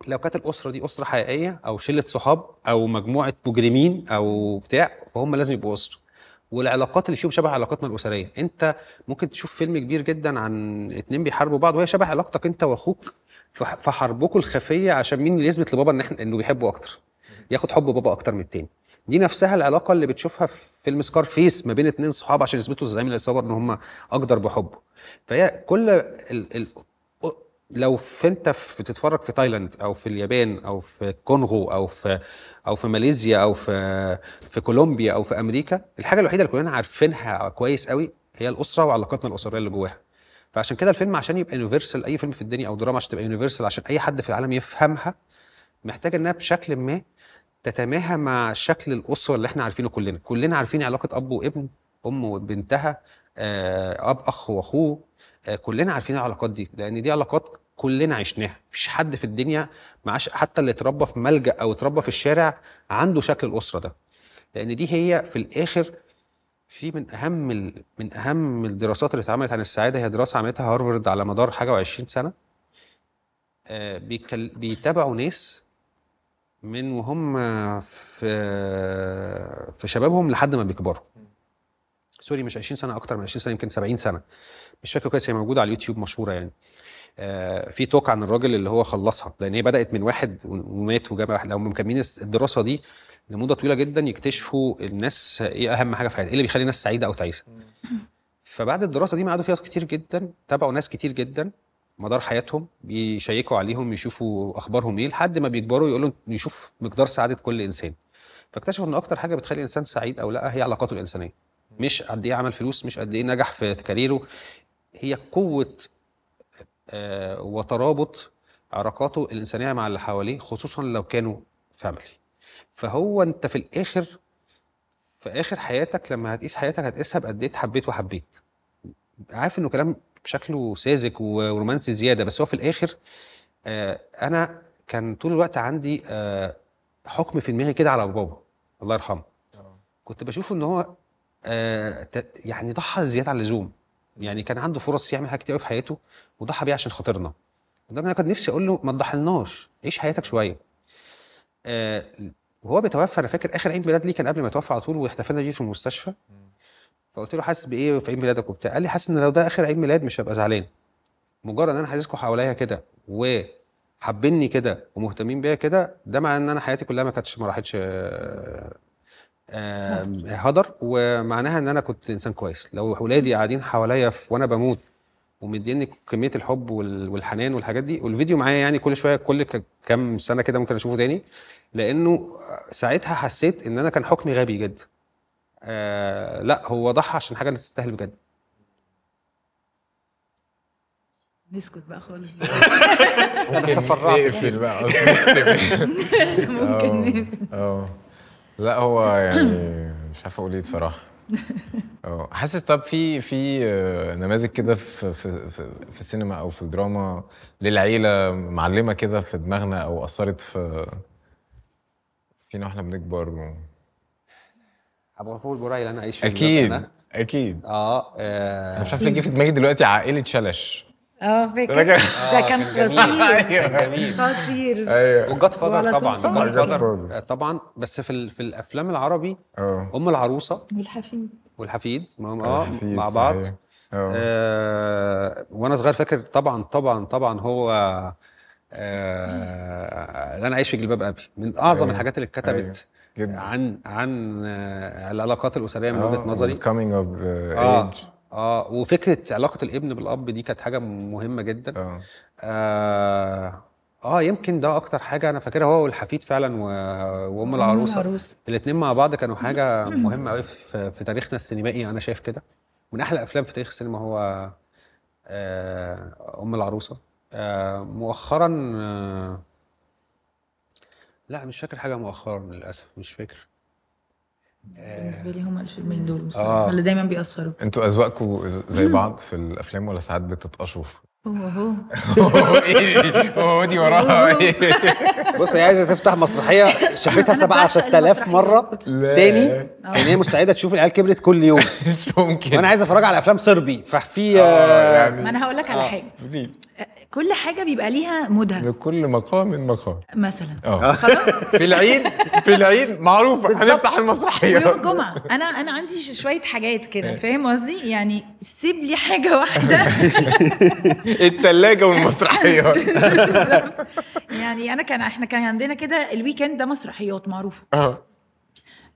لو كانت الاسره دي اسره حقيقيه او شله صحاب او مجموعه مجرمين او بتاع فهم لازم يبقوا اسره والعلاقات اللي فيهم شبه علاقاتنا الاسريه انت ممكن تشوف فيلم كبير جدا عن اتنين بيحاربوا بعض وهي شبه علاقتك انت واخوك في حربكم الخفيه عشان مين اللي يثبت لبابا ان احنا انه بيحبه اكتر ياخد حب بابا اكتر من التاني دي نفسها العلاقه اللي بتشوفها في فيلم سكار فيس ما بين اتنين صحاب عشان يثبتوا الزعيم اللي صور ان هم اقدر بحبه فهي كل ال... ال... لو في انت في بتتفرج في تايلاند او في اليابان او في الكونغو او في او في ماليزيا او في في كولومبيا او في امريكا الحاجه الوحيده اللي كلنا عارفينها كويس قوي هي الاسره وعلاقاتنا الاسريه اللي جواها فعشان كده الفيلم عشان يبقى يونيفرسال اي فيلم في الدنيا او دراما عشان تبقى يونيفرسال عشان اي حد في العالم يفهمها محتاج انها بشكل ما تتماهى مع شكل الاسره اللي احنا عارفينه كلنا كلنا عارفين علاقه اب وابن ام وبنتها آه، اب اخ واخوه آه، كلنا عارفين العلاقات دي لان دي علاقات كلنا عشناها مفيش حد في الدنيا معاش حتى اللي اتربى في ملجا او اتربى في الشارع عنده شكل الاسره ده لان دي هي في الاخر في من اهم ال... من اهم الدراسات اللي اتعملت عن السعاده هي دراسه عملتها هارفرد على مدار حاجه و20 سنه آه بيكل... بيتابعوا ناس من وهم في في شبابهم لحد ما بيكبروا سوري مش 20 سنه اكتر من 20 سنه يمكن 70 سنه مش فاكر كويس هي موجوده على اليوتيوب مشهوره يعني آه، في توك عن الراجل اللي هو خلصها لان هي بدات من واحد ومات وجاب واحد لو مكملين الدراسه دي لمده طويله جدا يكتشفوا الناس ايه اهم حاجه في حياتها ايه اللي بيخلي الناس سعيده او تعيسه فبعد الدراسه دي ما قعدوا فيها كتير جدا تابعوا ناس كتير جدا مدار حياتهم بيشيكوا عليهم يشوفوا اخبارهم ايه لحد ما بيكبروا يقولوا يشوف مقدار سعاده كل انسان فاكتشفوا ان اكتر حاجه بتخلي الانسان سعيد او لا هي علاقاته الانسانيه مش قد ايه عمل فلوس مش قد ايه نجح في كاريره هي قوه آه، وترابط علاقاته الانسانيه مع اللي حواليه خصوصا لو كانوا فاميلي فهو انت في الاخر في اخر حياتك لما هتقيس حياتك هتقيسها بقد ايه حبيت وحبيت عارف انه كلام بشكله ساذج ورومانسي زياده بس هو في الاخر آه، انا كان طول الوقت عندي آه، حكم في دماغي كده على بابا الله يرحمه كنت بشوفه ان هو آه، يعني ضحى زياده عن اللزوم يعني كان عنده فرص يعمل حاجات كتير في حياته وضحى بيها عشان خاطرنا ده انا كان نفسي اقول له ما تضحلناش عيش حياتك شويه آه، وهو بيتوفى انا فاكر اخر عيد ميلاد ليه كان قبل ما يتوفى على طول واحتفلنا بيه في المستشفى فقلت له حاسس بايه في عيد ميلادك وبتاع قال لي حاسس ان لو ده اخر عيد ميلاد مش هبقى زعلان مجرد ان انا حاسسكم حواليا كده وحابيني كده ومهتمين بيا كده ده معناه ان انا حياتي كلها ما كانتش ما راحتش آه، هدر ومعناها ان انا كنت انسان كويس لو ولادي قاعدين حواليا وانا بموت ومديني كميه الحب والحنان والحاجات دي والفيديو معايا يعني كل شويه كل كام سنه كده ممكن اشوفه تاني لانه ساعتها حسيت ان انا كان حكمي غبي جدا آه لا هو ضحى عشان حاجه اللي تستاهل بجد نسكت بقى خالص انا تفرعت اقفل بقى ممكن اه, آه. لا هو يعني مش عارف اقول ايه بصراحه اه حاسس طب في في آه، نماذج كده في, في في السينما او في الدراما للعيله معلمه كده في دماغنا او اثرت في فينا واحنا بنكبر و... ابو غفور البرعي اللي انا عايش فيه اكيد أنا. اكيد اه, آه. انا مش عارف ليه جه في دماغي دلوقتي عائله شلش اه فاكر ده كان آه، خطير أيوة، خطير ايوه وجاد طبعا وجاد فادر طبعا بس في في الافلام العربي آه. ام العروسه والحفيد والحفيد اه مع بعض آه. آه وانا صغير فاكر طبعا طبعا طبعا هو آه انا عايش في جلباب ابي من اعظم أيوة. الحاجات اللي اتكتبت أيوة. عن عن العلاقات الاسريه من وجهه نظري كامينج اوف ايج اه وفكره علاقه الابن بالاب دي كانت حاجه مهمه جدا اه, آه اه يمكن ده اكتر حاجه انا فاكرها هو والحفيد فعلا و... وام العروسه العروس. الاثنين مع بعض كانوا حاجه مهمه قوي في... في تاريخنا السينمائي انا شايف كده من احلى افلام في تاريخ السينما هو آه ام العروسه آه مؤخرا آه لا مش فاكر حاجه مؤخرا للاسف مش فاكر بالنسبه لي هم الفيلمين دول بصراحه آه. اللي دايما بيأثروا انتوا اذواقكم زي بعض في الافلام ولا ساعات بتتقشوا هو هو دي وراها بص هي عايزه تفتح مسرحيه شافتها 7000 مره تاني آه. يعني هي مستعده تشوف العيال كبرت كل يوم مش ممكن وانا عايز اتفرج على افلام صربي ففي آه، يعني ما انا هقول لك على حاجه كل حاجه بيبقى ليها مودها لكل مقام مقام مثلا اه خلاص في العيد في العيد معروفه هنفتح المسرحيه يوم الجمعه انا انا عندي شويه حاجات كده إيه. فاهم قصدي يعني سيب لي حاجه واحده الثلاجه والمسرحيه يعني انا كان احنا كان عندنا كده الويكند ده مسرحيات معروفه اه,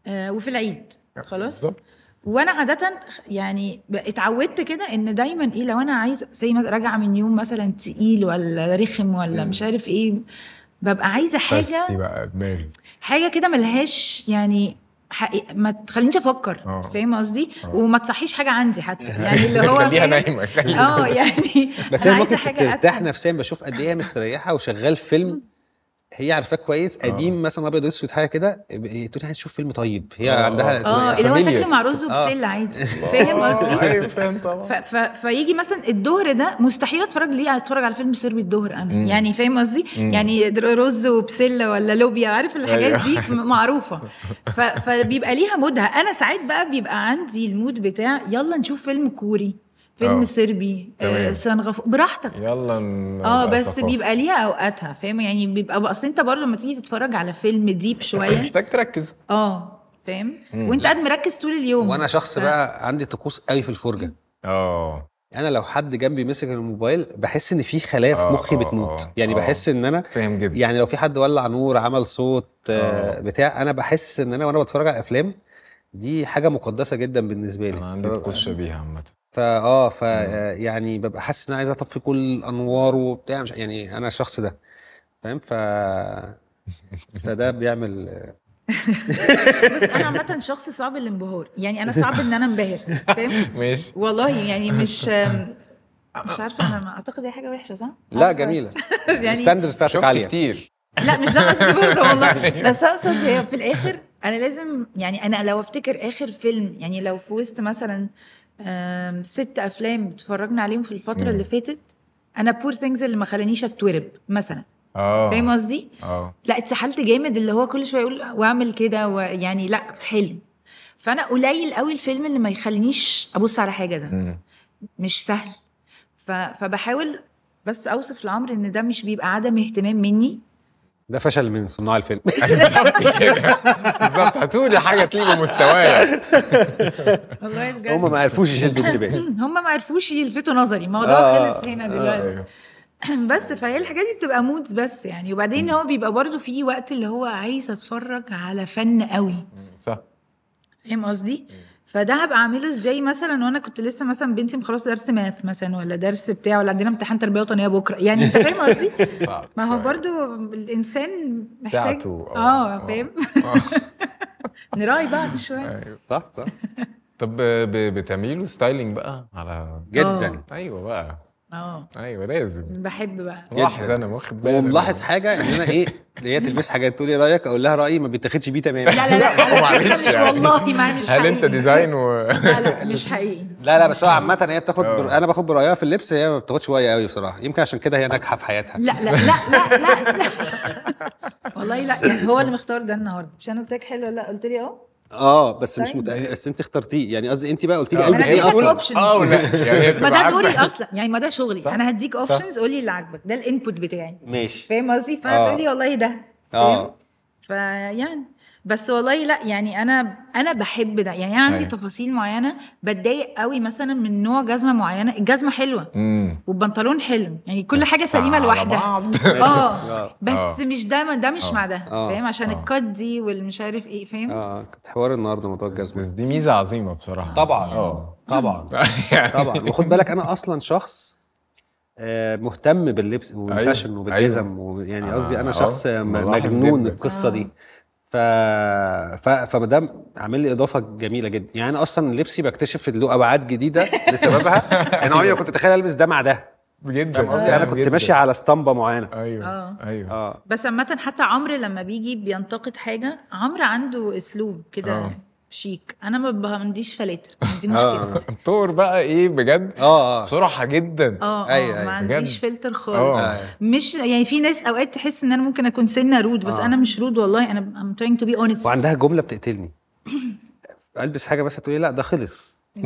آه، وفي العيد آه، خلاص بالظبط وانا عاده يعني اتعودت كده ان دايما ايه لو انا عايز زي مثلا راجعه من يوم مثلا تقيل ولا رخم ولا مش عارف ايه ببقى عايزه حاجه بس بقى دماغي حاجه كده ملهاش يعني حقيقة ما تخلينيش افكر آه. فاهم قصدي آه. وما تصحيش حاجه عندي حتى يعني اللي هو خليها نايمه اه يعني بس هي ممكن ترتاح نفسيا بشوف قد ايه هي مستريحه وشغال فيلم هي عارفاه كويس آه. قديم آه. مثلا ابيض واسود حاجه كده إيه، تقول عايز تشوف فيلم طيب هي آه. عندها اه, آه، اللي هو تاكله مع رز وبسله آه. عادي فاهم آه، قصدي؟ ايوه فاهم طبعا فيجي مثلا الظهر ده مستحيل اتفرج ليه اتفرج على فيلم سربي الظهر انا مم. يعني فاهم قصدي؟ يعني رز وبسله ولا لوبيا عارف الحاجات دي أيوة. معروفه فبيبقى ليها مودها انا ساعات بقى بيبقى عندي المود بتاع يلا نشوف فيلم كوري فيلم أوه. صربي سنغف آه، سنغافورة براحتك يلا اه بس صفر. بيبقى ليها اوقاتها فاهم يعني بيبقى اصل انت برضه لما تيجي تتفرج على فيلم ديب شويه محتاج تركز اه فاهم وانت قاعد مركز طول اليوم وانا شخص ف... بقى عندي طقوس قوي في الفرجه اه انا لو حد جنبي مسك الموبايل بحس ان في خلايا آه، في مخي آه، بتموت أوه. يعني أوه. بحس ان انا فاهم جدا يعني لو في حد ولع نور عمل صوت أوه. بتاع انا بحس ان انا وانا بتفرج على افلام دي حاجه مقدسه جدا بالنسبه لي انا عندي طقوس شبيهه عامه فاه فا يعني ببقى حاسس ان انا عايز اطفي كل انواره وبتاع مش يعني انا الشخص ده فاهم ف فده بيعمل بس انا عامه شخص صعب الانبهار يعني انا صعب ان انا انبهر فاهم ماشي والله يعني مش مش عارفه انا ما اعتقد هي حاجه وحشه صح لا آه، جميله طيب. يعني الستاندرز بتاعتك عاليه كتير لا مش ده قصدي برضه والله أيوة. بس اقصد هي في الاخر انا لازم يعني انا لو افتكر اخر فيلم يعني لو في وسط مثلا ست افلام اتفرجنا عليهم في الفتره مم. اللي فاتت انا بور ثينجز اللي ما خلانيش اتورب مثلا اه فاهم قصدي؟ اه لا اتسحلت جامد اللي هو كل شويه يقول واعمل كده ويعني لا حلو فانا قليل قوي الفيلم اللي ما يخلينيش ابص على حاجه ده مم. مش سهل ف... فبحاول بس اوصف لعمرو ان ده مش بيبقى عدم اهتمام مني ده فشل من صناع الفيلم بالظبط هاتوا لي حاجه تليق بمستواي والله بجد هم ما عرفوش يشدوا انتباهي هم ما عرفوش يلفتوا نظري الموضوع آه. خلص هنا آه. دلوقتي بس فهي الحاجات دي بتبقى مودز بس يعني وبعدين هو بيبقى برضه في وقت اللي هو عايز اتفرج على فن قوي صح فاهم قصدي؟ فده هبقى اعمله ازاي مثلا وانا كنت لسه مثلا بنتي مخلصه درس ماث مثلا ولا درس بتاع ولا عندنا امتحان تربيه وطنيه بكره يعني انت فاهم قصدي؟ ما هو برضو الانسان محتاج اه،, آه،, اه فاهم نراي بعض شويه أيوة، صح صح طب بتعملي له ستايلنج بقى على جدا آه. ايوه بقى اه ايوه لازم بحب بقى لاحظ انا واخد بالي وملاحظ حاجه ان انا ايه هي تلبس حاجات تقول لي رايك اقول لها رايي ما بيتاخدش بيه تمام لا لا لا معلش مش يعني. والله ما مش هل انت ديزاين و لا لا مش حقيقي لا لا بس هو عامه هي بتاخد بر... اه. انا باخد برايها في اللبس هي ما بتاخدش رايي قوي بصراحه يمكن عشان كده هي ناجحه في حياتها لا لا لا لا لا, لا. والله لا يعني هو اللي مختار ده النهارده مش انا قلت لك حلو لا قلت لي اهو اه بس مش طيب. مت... بس انت اخترتيه يعني قصدي انت بقى قلت لي قلبي اصلا اه ولا يعني ما ده دوري اصلا يعني ما ده شغلي انا هديك اوبشنز قولي اللي عاجبك ده الانبوت بتاعي ماشي فاهم قصدي فتقولي آه. والله ده اه فيعني بس والله لا يعني انا انا بحب ده يعني انا عندي أيه. تفاصيل معينه بتضايق قوي مثلا من نوع جزمه معينه الجزمه حلوه مم. والبنطلون حلو يعني كل حاجه سليمه لوحدها اه بس آه. آه. مش ده ده مش أوه. مع ده آه. فاهم عشان الكات دي والمش عارف ايه فاهم اه كنت حوار النهارده موضوع الجزمه دي ميزه عظيمه بصراحه طبعا اه طبعا يعني طبعا وخد بالك انا اصلا شخص مهتم باللبس والفاشن أيوه. وبالجزم أيوه. يعني قصدي انا شخص مجنون القصه دي ف... ف... فده عامل لي اضافه جميله جدا يعني انا اصلا لبسي بكتشف له ابعاد جديده لسببها انا أيوه. عمري كنت اتخيل البس ده مع ده بجد فاهم قصدي آه، انا كنت ماشي على اسطمبه معينه ايوه آه. ايوه آه. بس عامه حتى عمرو لما بيجي بينتقد حاجه عمرو عنده اسلوب كده آه. شيك انا ما عنديش فلاتر دي مشكلتي آه. طور بقى ايه بجد اه اه بصراحه جدا اه, آه، أيوة،, ايوه ما عنديش فلتر آه. خالص مش يعني في ناس اوقات تحس ان انا ممكن اكون سنه رود بس انا مش رود والله انا ام تراينج تو بي اونست وعندها جمله بتقتلني البس حاجه بس تقولي لا ده خلص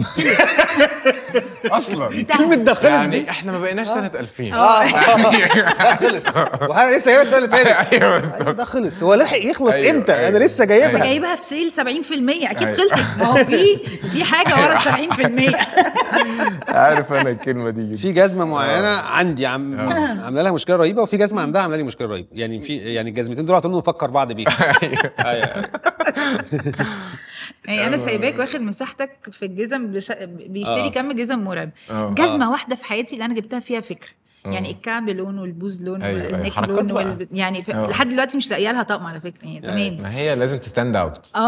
اصلا كلمه ده يعني احنا ما بقيناش سنه 2000 آه. اه خلص واحنا لسه جايبها السنه اللي فاتت أيوة. ايوه ده خلص هو لحق يخلص أيوة، امتى انا أيوة. لسه جايبها جايبها في سيل 70% اكيد خلصت ما هو في في حاجه ورا 70% عارف انا الكلمه دي جدا في جزمه معينه آه. عندي آه. عامله لها مشكله رهيبه وفي جزمه عندها عامله لي مشكله رهيبه يعني في يعني الجزمتين دول هتقعدوا نفكر بعض بيهم ايوه يعني انا أيوة، سايباك أيوة. واخد مساحتك في الجزم بش... بيشتري آه. كم جزم مرعب آه. آه. جزمه آه. واحده في حياتي اللي انا جبتها فيها فكره آه. يعني الكعب لون والبوز لون أيوة والنك أيوة. لون وال... يعني ف... آه. لحد دلوقتي مش لاقيه لها طقم على فكره يعني, يعني تمام ما هي لازم تستاند اوت اه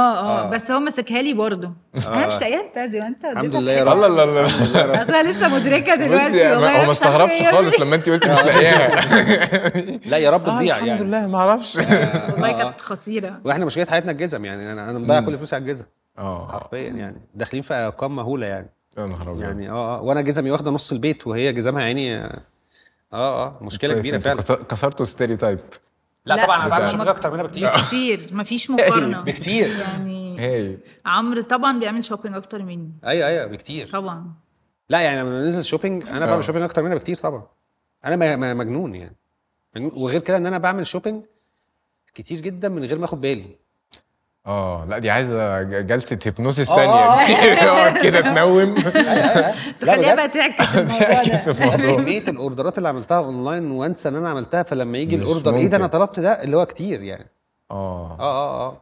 اه بس هو ماسكها لي برضه انا مش لاقيها بتاع دي وانت الحمد لله يا رب الله الله الله انا لسه مدركه دلوقتي هو ما استغربش خالص لما انت قلتي مش لاقياها لا يا رب تضيع يعني الحمد لله ما اعرفش والله كانت خطيره واحنا مشكله حياتنا الجزم يعني انا مضيع كل فلوسي على الجزم اه حرفيا يعني داخلين في ارقام مهوله يعني يا نهار ابيض يعني اه اه وانا جزمي واخده نص البيت وهي جزمها عيني آه،, اه اه مشكله كبيره فعلا كسرتوا ستيريوتايب لا, لا طبعا انا بعمل شغل اكتر منها بكتير بكتير مفيش مقارنه بكتير يعني عمرو طبعا بيعمل شوبينج اكتر مني ايوه ايوه بكتير طبعا لا يعني لما بنزل شوبينج انا آه. بعمل شوبينج اكتر منها بكتير طبعا انا مجنون يعني وغير كده ان انا بعمل شوبينج كتير جدا من غير ما اخد بالي اه لا دي عايزه جلسه هيبنوسيس آه، تانية آه. كده تنوم تخليها بقى تعكس الموضوع ده كميه الاوردرات اللي عملتها اونلاين وانسى ان انا عملتها فلما يجي الاوردر ايه ده انا طلبت ده اللي هو كتير يعني اه اه اه, آه.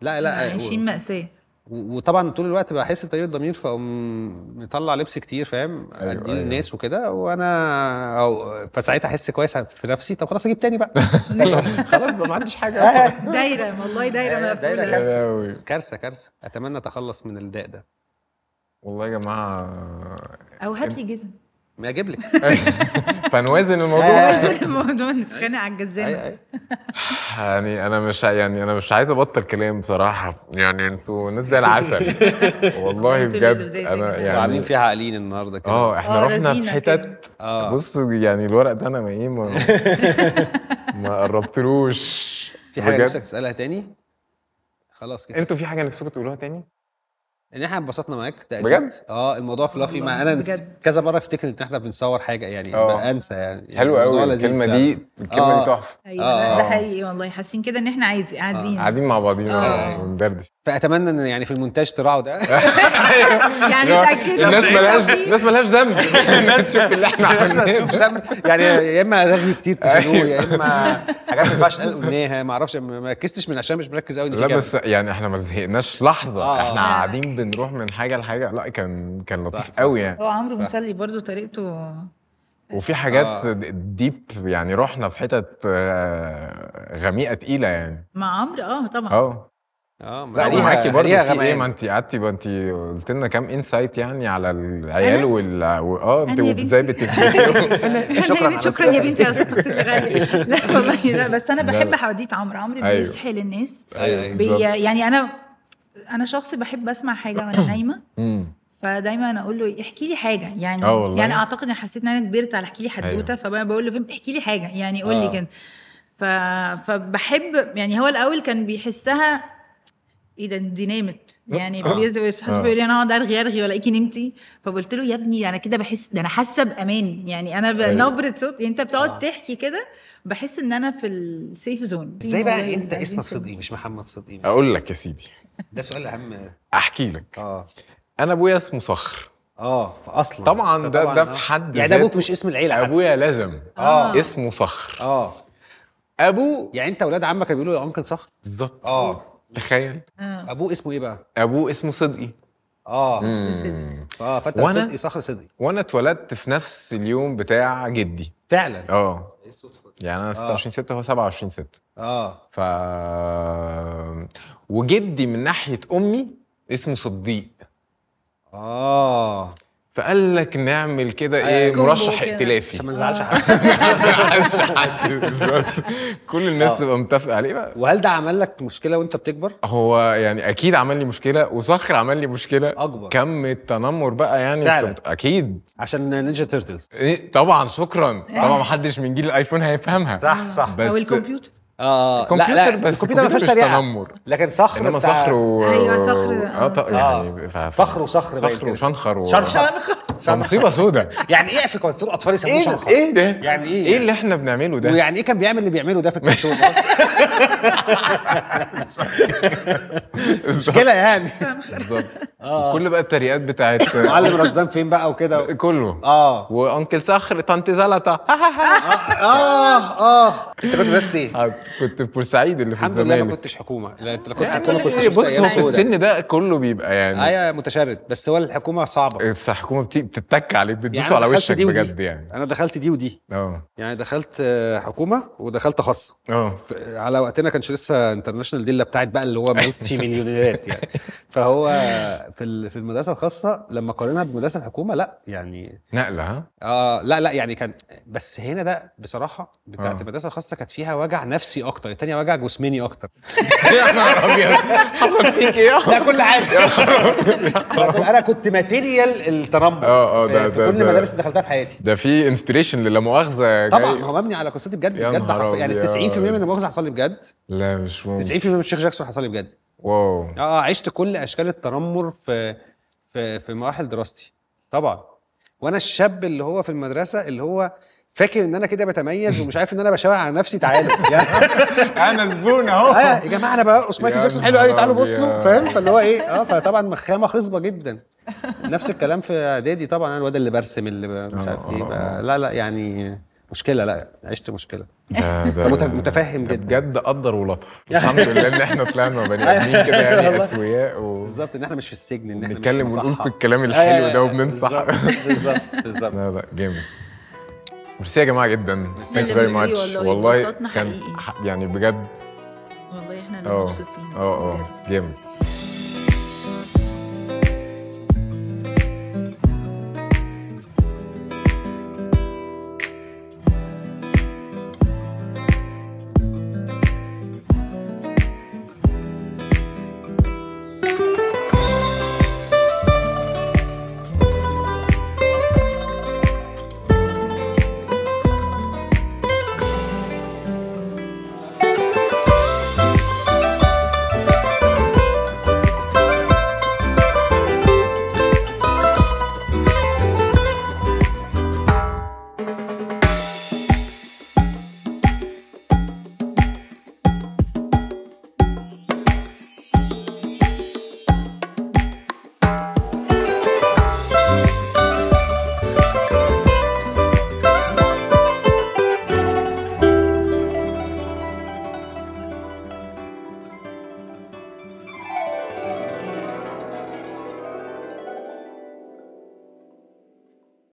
لا لا عايشين مأساة وطبعا طول الوقت بحس بتغيير الضمير فاقوم مطلع لبس كتير فاهم أيوه، اديه أيوة للناس أيوة. وكده وانا أو فساعتها احس كويس في نفسي طب خلاص اجيب تاني بقى خلاص بقى ما عنديش حاجه دايره والله دايره مقفوله دايره كارثه كارثه كارثه اتمنى اتخلص من الداء ده والله يا جماعه او هات لي جزم ما اجيب لك فنوازن الموضوع نوازن الموضوع نتخانق على الجزامه أيوة، أيوة. يعني انا مش يعني انا مش عايز ابطل كلام بصراحه يعني انتوا ناس زي العسل والله بجد انا يعني عاملين فيها عاقلين النهارده كده اه احنا آه، رحنا في حتت آه. بص يعني الورق ده انا ما ايه ما, ما قربتلوش في حاجه نفسك تسالها تاني خلاص كده انتوا في حاجه نفسكم تقولوها تاني ان احنا انبسطنا معاك بجد اه الموضوع فلافي مع انا كذا مره افتكر ان احنا بنصور حاجه يعني أوه. انسى يعني, يعني حلو قوي الكلمه دي الكلمه دي آه. تحفه ايوه آه. ده حقيقي والله حاسين كده ان احنا عادي قاعدين آه. قاعدين مع بعضينا وندردش يعني، فاتمنى ان يعني في المونتاج تراعوا ده يعني تاكدوا الناس ملهاش الناس ملهاش ذنب الناس تشوف اللي احنا تشوف ذنب يعني يا اما رغي كتير تشوفوه أيوة. يا اما حاجات ما ينفعش قلناها ما اعرفش ما ركزتش من عشان مش مركز قوي لا بس يعني احنا ما زهقناش لحظه احنا قاعدين بنروح من حاجه لحاجه لا كان كان لطيف قوي يعني هو عمرو مسلي برضو طريقته وفي حاجات آه. ديب يعني رحنا في حتت آه، غميقه تقيله يعني مع عمرو اه طبعا اه اه لا حكي برضه ايه ما انت قعدتي ما انت قلت لنا كام انسايت يعني على العيال وال اه انت ازاي بتكتبي شكرا شكرا يا بنتي يا ست اختي لا والله لا بس انا بحب حواديت عمرو عمرو أيوه. بيسحل الناس أيوه،, أيوة. بي يعني انا انا شخص بحب اسمع حاجه وانا نايمه فدايما انا اقول له احكي لي حاجه يعني يعني, يعني اعتقد ان حسيت ان انا كبرت على احكي لي حدوته أيوة. فبقول له احكي لي حاجه يعني قول لي آه. كده ف... فبحب يعني هو الاول كان بيحسها ايه ده دي نامت يعني آه. بيصحى آه. بيقول لي انا اقعد ارغي ارغي والاقيكي نمتي فقلت له يا ابني انا كده بحس ده انا حاسه بامان يعني انا نبره أيوه. صوت يعني انت بتقعد آه. تحكي كده بحس ان انا في السيف زون ازاي يعني بقى انت اسمك صدقي مش محمد صدقي اقول لك يا سيدي ده سؤال اهم احكي لك اه انا ابويا اسمه صخر اه اصلا طبعا ده ده آه. في حد يعني ده ابوك مش اسم العيله ابويا لازم آه. اه اسمه صخر اه ابوه يعني انت اولاد عمك بيقولوا يا انكل صخر بالظبط اه تخيل آه. ابوه اسمه ايه بقى ابوه اسمه صدقي اه صدقي اه فانت صدقي صخر صدقي وانا اتولدت في نفس اليوم بتاع جدي فعلا اه ايه الصدفه يعني انا 26 آه. 6 هو 27 6 اه ف وجدي من ناحيه امي اسمه صديق اه فقال لك نعمل كده آه، ايه مرشح ائتلافي عشان ما نزعلش آه. حد ما نزعلش حد كل الناس آه. تبقى متفقه عليه بقى وهل ده عمل لك مشكله وانت بتكبر؟ هو يعني اكيد عمل لي مشكله وصخر عمل لي مشكله اكبر كم التنمر بقى يعني اكيد عشان نينجا تيرتلز إيه، طبعا شكرا طبعا ما حدش من جيل الايفون هيفهمها صح صح بس او الكمبيوتر اه الكمبيوتر لا لا بس الكمبيوتر ما تنمر لكن صخر انما صخر و ايوه صخر يعني. اه يعني ف... صخر وصخر صخر وشنخر و... شنخر آه، مصيبه سودا يعني ايه عشان كنت اطفال يسموه إيه شنخر ايه ده؟ يعني ايه ايه اللي احنا بنعمله ده؟ ويعني ايه كان بيعمل اللي بيعمله ده في الكرتون اصلا مشكله يعني بالظبط آه. كل بقى التريقات بتاعت معلم رشدان فين بقى وكده كله اه وانكل صخر طنط زلطه آه،, اه اه انت كنت بس ايه؟ آه، كنت في بورسعيد اللي في الحمد لله ما كنتش حكومه لا انت كنت حكومه كنت يعني. بص في السن ده كله بيبقى يعني ايوه متشرد بس هو الحكومه صعبه الحكومه إيه، بتتك عليك يعني بتدوسه على وشك بجد يعني انا دخلت دي ودي اه يعني دخلت آه، حكومه ودخلت خاصه اه على وقتنا كانش لسه انترناشونال دي اللي بتاعت بقى اللي هو ملتي مليونيرات يعني فهو في في المدرسه الخاصه لما قارنها بمدرسه الحكومه لا يعني نقله ها اه لا لا يعني كان بس هنا ده بصراحه بتاعت آه. المدرسه الخاصه كانت فيها وجع نفسي اكتر الثانيه وجع جسماني اكتر يا نهار ابيض حصل فيك ايه ده كل حاجه انا كنت ماتيريال التنمر اه اه ده في ده كل المدارس اللي دخلتها في حياتي ده في انسبيريشن للا مؤاخذه طبعا هو مبني على قصتي بجد بجد يعني 90% من المؤاخذه حصل لي بجد لا مش ممكن 90% من الشيخ جاكسون حصل لي بجد واو اه عشت كل اشكال التنمر في في في مراحل دراستي طبعا وانا الشاب اللي هو في المدرسه اللي هو فاكر ان انا كده بتميز ومش عارف ان انا بشاور على نفسي تعالوا يعني انا زبون اهو آه، يا جماعه انا بقى مايكل جاكسون حلو قوي تعالوا بصوا فاهم فاللي هو ايه اه فطبعا مخامه خصبه جدا نفس الكلام في اعدادي طبعا انا الواد اللي برسم اللي مش عارف ايه آه. لا لا يعني مشكله لا عشت مشكله آه، ده ده متفهم جدا بجد قدر ولطف يعني الحمد لله ان احنا طلعنا بني ادمين أيوة. كده يعني اسوياء و... بالظبط ان احنا مش في السجن ان احنا نتكلم ونقول في الكلام أيوة، الحلو ده أيوة، وبننصح بالظبط بالظبط لا لا جامد ميرسي يا جماعه جدا ثانكس فيري ماتش والله كان يعني بجد والله احنا آه، مبسوطين اه اه جامد